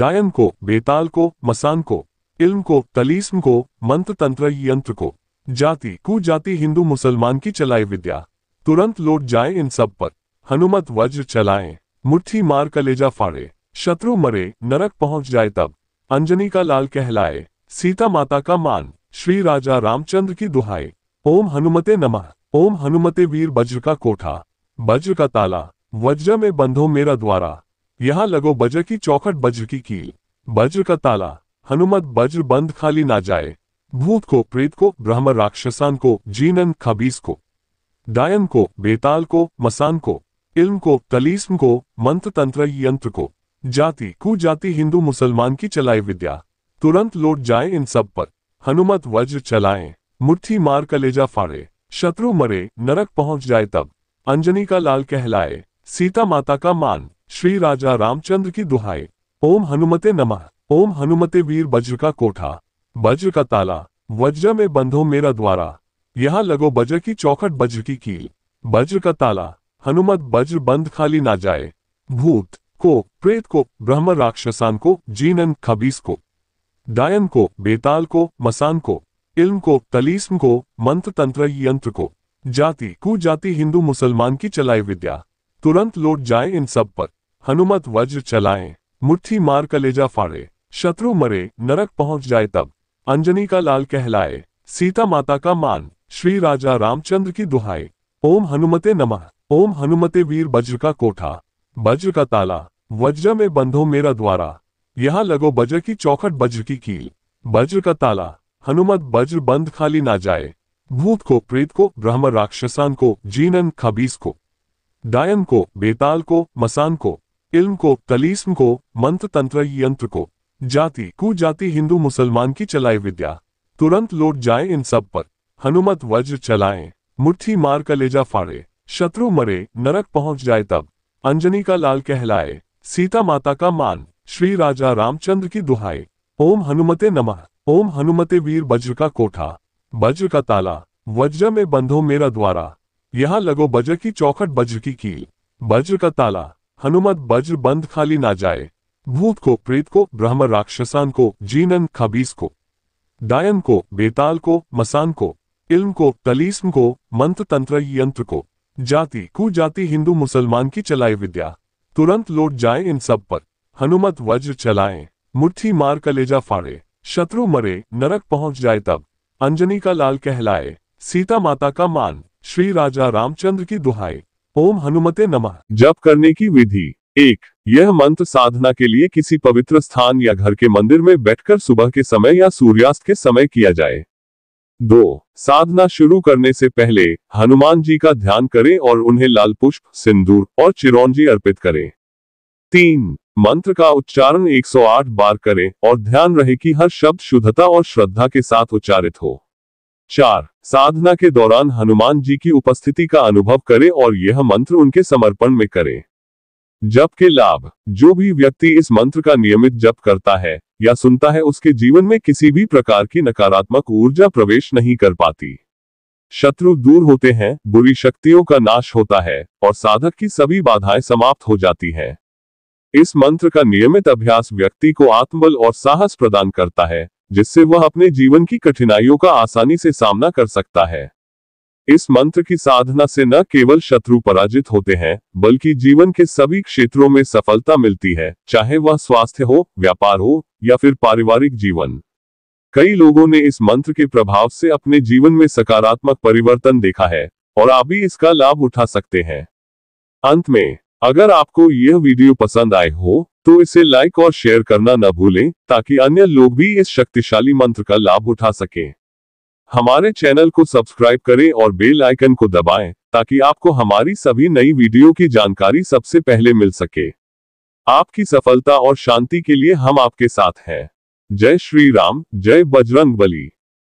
[SPEAKER 1] डायन को बेताल को मसान को इल्म को तलीस्म को मंत्र तंत्र यंत्र को जाति कुजाति हिंदू मुसलमान की चलाए विद्या तुरंत लौट जाए इन सब पर हनुमत वज्र चलाए मुट्ठी मार कलेजा फाड़े शत्रु मरे नरक पहुंच जाए तब अंजनी का लाल कहलाए सीता माता का मान श्री राजा रामचंद्र की दुहाई ओम हनुमते नमः ओम हनुमते वीर वज्र का कोठा वज्र का ताला वज्र में बंधो मेरा द्वारा यहाँ लगो बज्र की चौखट बज्र की कील वज्र का ताला हनुमत वज्र बंद खाली ना जाए भूत को प्रेत को ब्रह्म राक्षसान को जीनन खबीस को डायन को बेताल को मसान को इल्म को तलीस्म को मंत्र तंत्र यंत्र को जाति कु जाति हिंदू मुसलमान की चलाए विद्या तुरंत लौट जाए इन सब पर हनुमत वज्र चलाए मुट्ठी मार कलेजा फाड़े शत्रु मरे नरक पहुंच जाए तब अंजनी का लाल कहलाए सीता माता का मान श्री राजा रामचंद्र की दुहाई ओम हनुमते नमः ओम हनुमते वीर वज्र का कोठा वज्र का ताला वज्र में बंधो मेरा द्वारा यहाँ लगो वज्र की चौखट वज्र की कील वज्र का ताला हनुमत वज्र बंद खाली ना जाए भूत को प्रेत को ब्रह्म राक्षसान को जीनन खबीस को डायन को बेताल को मसान को इल्म को तलीस्म को मंत्र तंत्र यंत्र को जाति कु जाति हिंदू मुसलमान की चलाए विद्या तुरंत लौट जाए इन सब पर हनुमत वज्र चलाए मुट्ठी मार कलेजा फाड़े शत्रु मरे नरक पहुंच जाए तब अंजनी का लाल कहलाए सीता माता का मान श्री राजा रामचंद्र की दुहाई ओम हनुमते नमः ओम हनुमते वीर वज्र का कोठा वज्र का ताला वज्र में बंधो मेरा द्वारा यहाँ लगो वज्र की चौखट वज्र की कील वज्र का ताला हनुमत वज्र बंद खाली ना जाए भूत को प्रेत को ब्रह्म राक्षसान को जीनन खबीस को डायन को बेताल को मसान को इल्म को तलीस्म को मंत्र तंत्र यंत्र को जाति कुजाति हिंदू मुसलमान की चलाए विद्या तुरंत लौट जाए इन सब पर हनुमत वज्र चलाए मुट्ठी मार कलेजा फाड़े शत्रु मरे नरक पहुंच जाए तब अंजनी का लाल कहलाए सीता माता का मान श्री राजा रामचंद्र की दुहाए ओम हनुमते नमः ओम हनुमते वीर वज्र का कोठा वज्र का ताला वज्र में बंधो मेरा द्वारा यहाँ लगो वज्र की चौखट वज्र की कील वज्र का ताला हनुमत वज्र बंद खाली ना जाए भूत को प्रेत को ब्रह्म राक्षसान को जीनन खबीस को डायन को बेताल को मसान को इल्म को तलीस्म को मंत्र तंत्र यंत्र को जाति कु जाति हिंदू मुसलमान की चलाए विद्या तुरंत लौट जाए इन सब पर हनुमत वज्र चलाए मुट्ठी मार कलेजा फाड़े शत्रु मरे नरक पहुंच जाए तब अंजनी का लाल कहलाए सीता माता का मान श्री राजा रामचंद्र की दुहाई ओम हनुमते नमः जप करने की विधि एक यह मंत्र साधना के लिए किसी पवित्र स्थान या घर के मंदिर में बैठकर सुबह के समय या सूर्यास्त के समय किया जाए दो साधना शुरू करने से पहले हनुमान जी का ध्यान करें और उन्हें लाल पुष्प सिंदूर और चिरौंजी अर्पित करें तीन मंत्र का उच्चारण 108 बार करें और ध्यान रहे कि हर शब्द शुद्धता और श्रद्धा के साथ उच्चारित हो चार साधना के दौरान हनुमान जी की उपस्थिति का अनुभव करें और यह मंत्र उनके समर्पण में करें जप के लाभ जो भी व्यक्ति इस मंत्र का नियमित जप करता है या सुनता है उसके जीवन में किसी भी प्रकार की नकारात्मक ऊर्जा प्रवेश नहीं कर पाती शत्रु दूर होते हैं बुरी शक्तियों का नाश होता है और साधक की सभी बाधाएं समाप्त हो जाती हैं इस मंत्र का नियमित अभ्यास व्यक्ति को आत्मबल और साहस प्रदान करता है जिससे वह अपने जीवन की कठिनाइयों का आसानी से सामना कर सकता है इस मंत्र की साधना से न केवल शत्रु पराजित होते हैं बल्कि जीवन के सभी क्षेत्रों में सफलता मिलती है चाहे वह स्वास्थ्य हो व्यापार हो या फिर पारिवारिक जीवन कई लोगों ने इस मंत्र के प्रभाव से अपने जीवन में सकारात्मक परिवर्तन देखा है और आप भी इसका लाभ उठा सकते हैं अंत में अगर आपको यह वीडियो पसंद आए हो तो इसे लाइक और शेयर करना न भूलें ताकि अन्य लोग भी इस शक्तिशाली मंत्र का लाभ उठा सकें हमारे चैनल को सब्सक्राइब करें और बेल आइकन को दबाएं ताकि आपको हमारी सभी नई वीडियो की जानकारी सबसे पहले मिल सके आपकी सफलता और शांति के लिए हम आपके साथ हैं जय श्री राम जय बजरंग बली